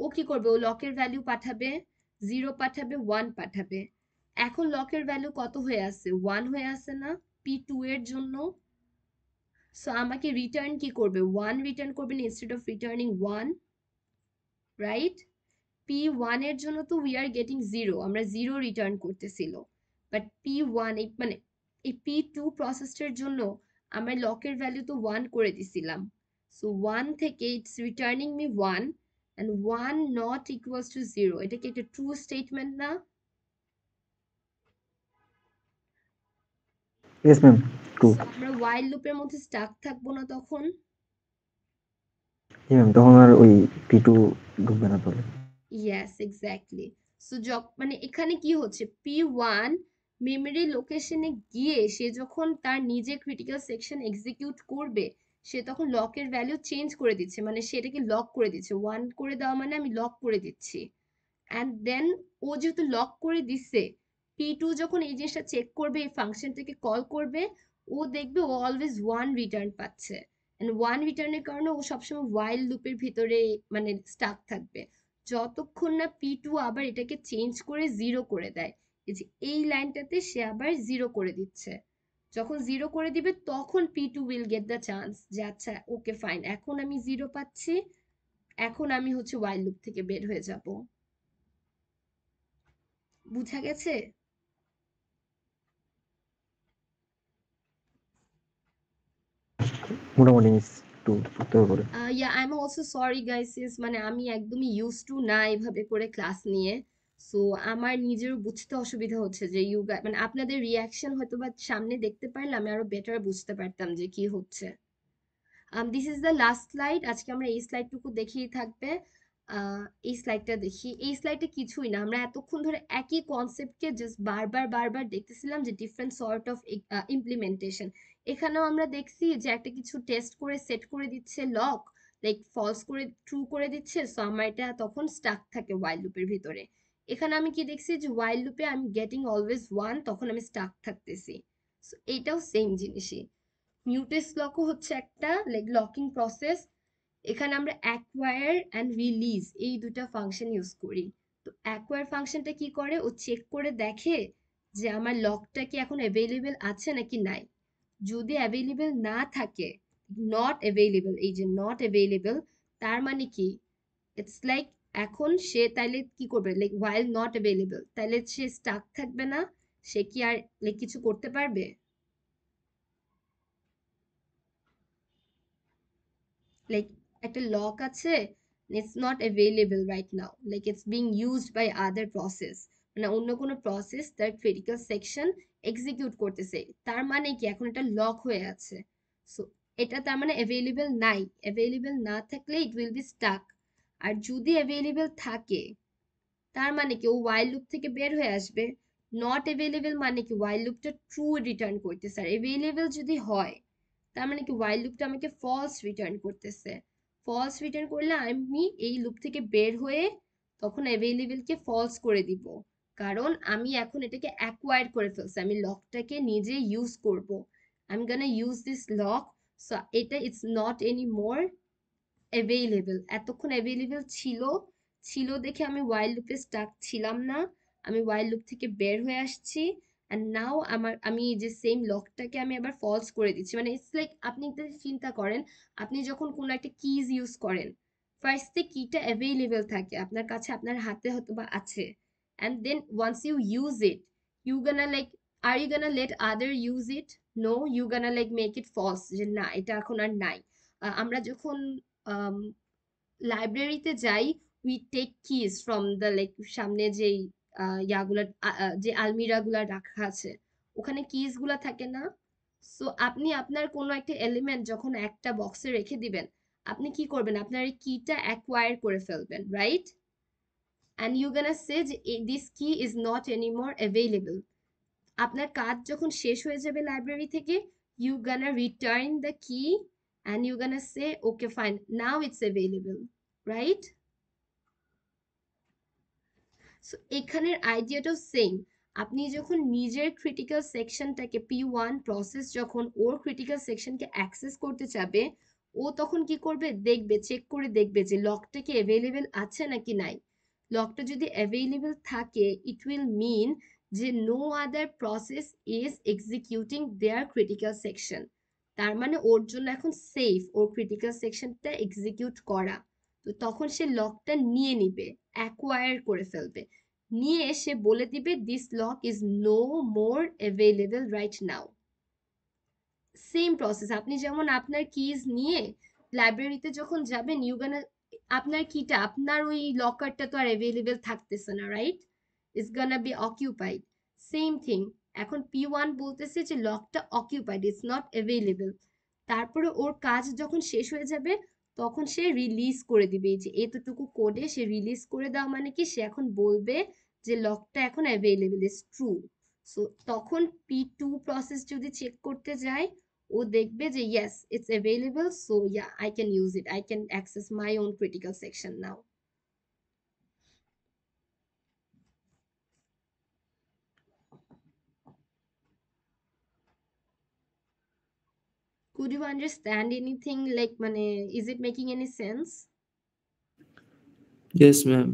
ও কি করবে ও লকের ভ্যালু পাঠাবে জিরো পাঠাবে ওয়ান পাঠাবে এখন লকের ভ্যালু কত হয়ে আছে ওয়ান হয়ে আছে না পি টু এর জন্য সো আমাকে রিটার্ন কি করবে ওয়ান রিটার্ন করবে instead of returning one right P one এর জন্য তো উই আর গেটিং জিরো আমরা জিরো রিটার্ন করতেছিল বাট পি ওয়ান এই মানে এই পি টু প্রসেসটার জন্য আমরা লকের ভ্যালু তো ওয়ান করে দিছিলাম সো ওয়ান থেকে it's returning me one and one not equals to zero এটা কি একটা ট্রু স্টেটমেন্ট না ইয়েস ম্যাম ট্রু আমরা ওয়াইল লুপের মধ্যে স্টাক থাকবো না তখন ইয়েস ম্যাম তখন আর ওই পি2 ঢুকবে না তাহলে ইয়েস এক্স্যাক্টলি সো জব মানে এখানে কি হচ্ছে পি1 মেমরি লোকেশনে গিয়ে সে যখন তার নিজে ক্রিটিক্যাল সেকশন এক্সিকিউট করবে সে তখন লকের ভ্যালু চেঞ্জ করে দিচ্ছে মানে সে এটাকে লক করে দিচ্ছে ওয়ান করে দেওয়া মানে আমি লক করে দিচ্ছি অ্যান্ড দেন ও যেহেতু লক করে দিচ্ছে পি টু যখন এই জিনিসটা চেক করবে এই ফাংশনটাকে কল করবে ও দেখবে ও অলওয়েজ ওয়ান রিটার্ন পাচ্ছে এন্ড ওয়ান রিটার্নের কারণে ও সবসময় ওয়াইল লুপের ভিতরে মানে স্টাক থাকবে যতক্ষণ না পি টু আবার এটাকে চেঞ্জ করে জিরো করে দেয় যে এই লাইনটাতে সে আবার জিরো করে দিচ্ছে যখন জিরো করে দিবে তখন P two will get the chance যে আচ্ছা ওকে ফাইন এখন আমি জিরো পাচ্ছি এখন আমি হচ্ছে ওয়াইল লুপ থেকে বের হয়ে যাব বুঝা গেছে মোটামুটি মিস টু করতে পারবো yeah I am also sorry guys মানে আমি একদমই ইউজ টু না এভাবে করে ক্লাস নিয়ে সো আমার নিজের বুঝতে অসুবিধা হচ্ছে যে ইউ মানে আপনাদের রিয়াকশন হয়তো বা সামনে দেখতে পারলে আমি আরো বেটার বুঝতে পারতাম যে কি হচ্ছে this is the last slide আজকে আমরা এই স্লাইডটুকু দেখেই থাকবে এই স্লাইডটা দেখি এই স্লাইডে কিছুই না আমরা এতক্ষণ ধরে একই কনসেপ্টকে জাস্ট বারবার বারবার দেখতেছিলাম যে ডিফারেন্ট সর্ট অফ ইমপ্লিমেন্টেশন এখানেও আমরা দেখছি যে একটা কিছু টেস্ট করে সেট করে দিচ্ছে লক লাইক ফলস করে ট্রু করে দিচ্ছে সো আমার এটা তখন স্টাক থাকে ওয়াইল লুপের ভিতরে এখানে আমি কি দেখছি যে ওয়াইল লুপে আমি গেটিং অলওয়েজ ওয়ান তখন আমি স্টাক থাকতেছি সো এইটাও সেম জিনিসই মিউটেস লকও হচ্ছে একটা লাইক লকিং প্রসেস এখানে আমরা অ্যাকোয়ার অ্যান্ড রিলিজ এই দুটা ফাংশন ইউজ করি তো অ্যাকোয়ার ফাংশনটা কি করে ও চেক করে দেখে যে আমার লকটা কি এখন অ্যাভেলেবেল আছে নাকি নাই যদি অ্যাভেলেবেল না থাকে নট অ্যাভেলেবেল এই যে নট অ্যাভেলেবেল তার মানে কি ইটস লাইক এখন সে তাইলে কি করবে লাইক ওয়াইল নট অ্যাভেলেবেল তাইলে সে স্টাক থাকবে না সে কি আর লাইক কিছু করতে পারবে লাইক একটা লক আছে it's not available right now like it's being used by other process মানে অন্য কোনো প্রসেস তার ক্রিটিক্যাল সেকশন এক্সিকিউট করতেছে তার মানে কি এখন এটা লক হয়ে আছে সো এটা তার মানে অ্যাভেলেবেল নাই অ্যাভেলেবেল না থাকলে ইট উইল বি স্টাক আর যদি অ্যাভেলেবেল থাকে তার মানে কি ও ওয়াইল্ড লুপ থেকে বের হয়ে আসবে নট অ্যাভেলেবেল মানে কি ওয়াইল্ড লুপটা ট্রু রিটার্ন করতেছে আর অ্যাভেলেবেল যদি হয় তার মানে কি ওয়াইল্ড লুপটা আমাকে ফলস রিটার্ন করতেছে ফলস রিটার্ন করলে আমি এই লুপ থেকে বের হয়ে তখন অ্যাভেলেবেলকে ফলস করে দিব কারণ আমি এখন এটাকে অ্যাকোয়ার করে ফেলছি আমি লকটাকে নিজে ইউজ করব I am use this lock so এটা it's not any more available এতক্ষণ অ্যাভেলেবেল ছিল ছিল দেখে আমি ওয়াইল্ড লুপে স্টাক ছিলাম না আমি ওয়াইল্ড লুপ থেকে বের হয়ে আসছি অ্যান্ড নাও আমার আমি যে সেম লকটাকে আমি আবার ফলস করে দিচ্ছি মানে ইটস লাইক আপনি একটা চিন্তা করেন আপনি যখন কোনো একটা কিজ ইউজ করেন ফার্স্টে কিটা অ্যাভেলেবেল থাকে আপনার কাছে আপনার হাতে হয়তো বা আছে and then once you use it you gonna like are you gonna let other use it no you gonna like make it false যে না এটা এখন আর নাই আমরা যখন লাইব্রেরিতে যাই we take keys from the like সামনে যেই ইয়াগুলা যে আলমিরাগুলা রাখা আছে ওখানে কিসগুলা থাকে না সো আপনি আপনার কোনো একটা এলিমেন্ট যখন একটা বক্সে রেখে দিবেন আপনি কি করবেন আপনার এই কিটা অ্যাকোয়ার করে ফেলবেন right and you gonna say যে দিস কি ইজ নট এনিমোর অ্যাভেলেবল আপনার কাজ যখন শেষ হয়ে যাবে লাইব্রেরি থেকে you gonna return the key and you gonna say okay fine now it's available right so এখানের আইডিয়াটাও সেম আপনি যখন নিজের ক্রিটিক্যাল সেকশনটাকে পি ওয়ান প্রসেস যখন ওর ক্রিটিক্যাল সেকশনকে অ্যাক্সেস করতে চাবে ও তখন কি করবে দেখবে চেক করে দেখবে যে লকটা কি অ্যাভেলেবেল আছে নাকি নাই লকটা যদি অ্যাভেইলেবল থাকে ইট উইল মিন যে no other process is executing their critical section তার মানে ওর জন্য এখন সেফ ওর ক্রিটিক্যাল সেকশনটা এক্সিকিউট করা তো তখন সে লকটা নিয়ে নিবে অ্যাকোয়ার করে ফেলবে নিয়ে সে বলে দিবে this lock is no more available right now same process আপনি যেমন আপনার কিজ নিয়ে লাইব্রেরিতে যখন যাবেন ইউ গানা আপনার কিটা আপনার ওই লকারটা তো আর অ্যাভেলেবেল থাকতেছে না right it's gonna be occupied same thing এখন পি ওয়ান বলতেছে যে লকটা অকিউপাইড ইটস নট অ্যাভেলেবেল তারপরে ওর কাজ যখন শেষ হয়ে যাবে তখন সে রিলিজ করে দিবে যে এতটুকু কোডে সে রিলিজ করে দেওয়া মানে কি সে এখন বলবে যে লকটা এখন অ্যাভেলেবেল ইজ ট্রু সো তখন পি টু প্রসেস যদি চেক করতে যায় ও দেখবে যে yes it's available so yeah I can use it I can access my own critical section now could you understand anything like মানে is it making any sense yes ma'am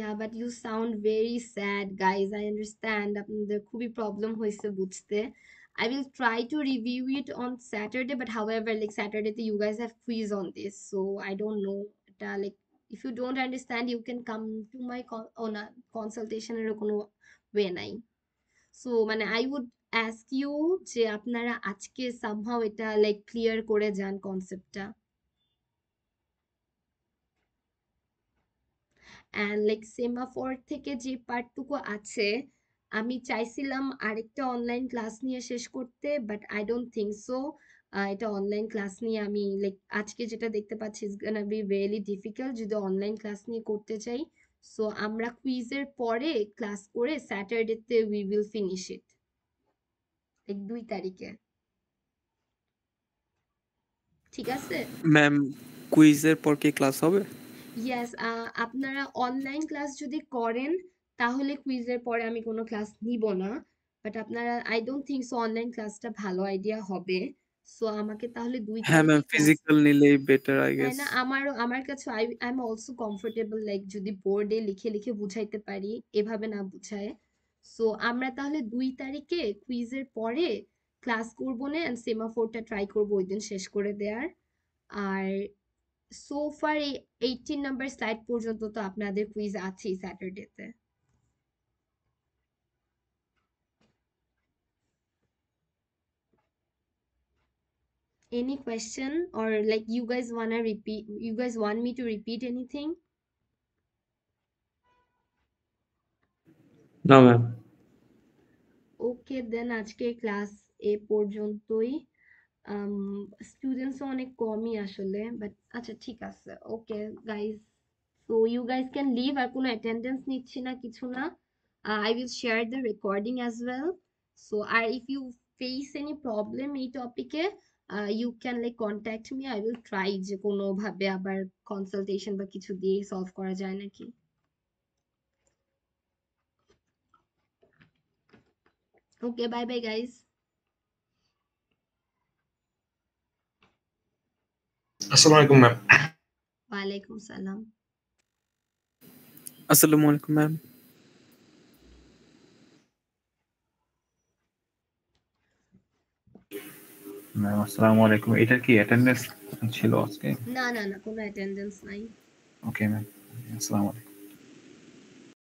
yeah but you sound very sad guys i understand আপনাদের খুবই problem হয়েছে বুঝতে I will try to review it on Saturday, but however, like Saturday, you guys have quiz on this, so I don't know. But, uh, like if you don't understand, you can come to my con on a consultation or কোনো way নাই so মানে I you, ask you যে আপনারা আজকে somehow এটা like clear করে যান কনসেপ্টটা অ্যান্ড লাইক সেমাফোর থেকে যে পার্টটুকু আছে আমি চাইছিলাম আরেকটা অনলাইন ক্লাস নিয়ে শেষ করতে but I don't think so এটা অনলাইন ক্লাস নিয়ে আমি লাইক আজকে যেটা দেখতে পাচ্ছি is gonna be really difficult যদি অনলাইন ক্লাস নিয়ে করতে চাই সো আমরা কুইজের পরে ক্লাস করে স্যাটারডেতে we will finish it like দুই তারিখে ঠিক আছে ম্যাম কুইজের পর কি ক্লাস হবে ইয়েস আপনারা অনলাইন ক্লাস যদি করেন তাহলে কুইজের পরে আমি কোনো ক্লাস নিব না বাট আপনারা I don't think so online ক্লাসটা ভালো আইডিয়া হবে সো আমাকে তাহলে দুই হ্যাঁ ম্যাম ফিজিক্যাল নিলেই বেটার আই গেস না আমারও আমার কাছে I I am also comfortable like যদি বোর্ডে লিখে লিখে বুঝাইতে পারি এভাবে না বুঝায় সো আমরা তাহলে দুই তারিখে কুইজের পরে ক্লাস করবো না এন্ড সেমাফোরটা ট্রাই করবো ওই দিন শেষ করে দেওয়ার আর সো ফার এই এইটিন নাম্বার স্লাইড পর্যন্ত তো আপনাদের কুইজ আছেই স্যাটারডেতে any question or like you guys want to repeat you guys want me to repeat anything no ma'am okay then ajke class a e porjontoi um students onek komi ashole but acha thik ache okay guys so you guys can leave ar kono attendance nichhi na kichu na i will share the recording as well so i if you face any problem e topic you you can like contact me I will try যে কোনোভাবে আবার consultation বা কিছু দিয়ে solve করা যায় নাকি okay bye bye guys assalamu alaikum ma'am wa alaikum assalam assalamu alaikum ma'am ma'am আসসালামু আলাইকুম এটা কি অ্যাটেন্ডেন্স ছিল আজকে না না না কোনো অ্যাটেন্ডেন্স নাই ওকে ম্যাম আসসালামু আলাইকুম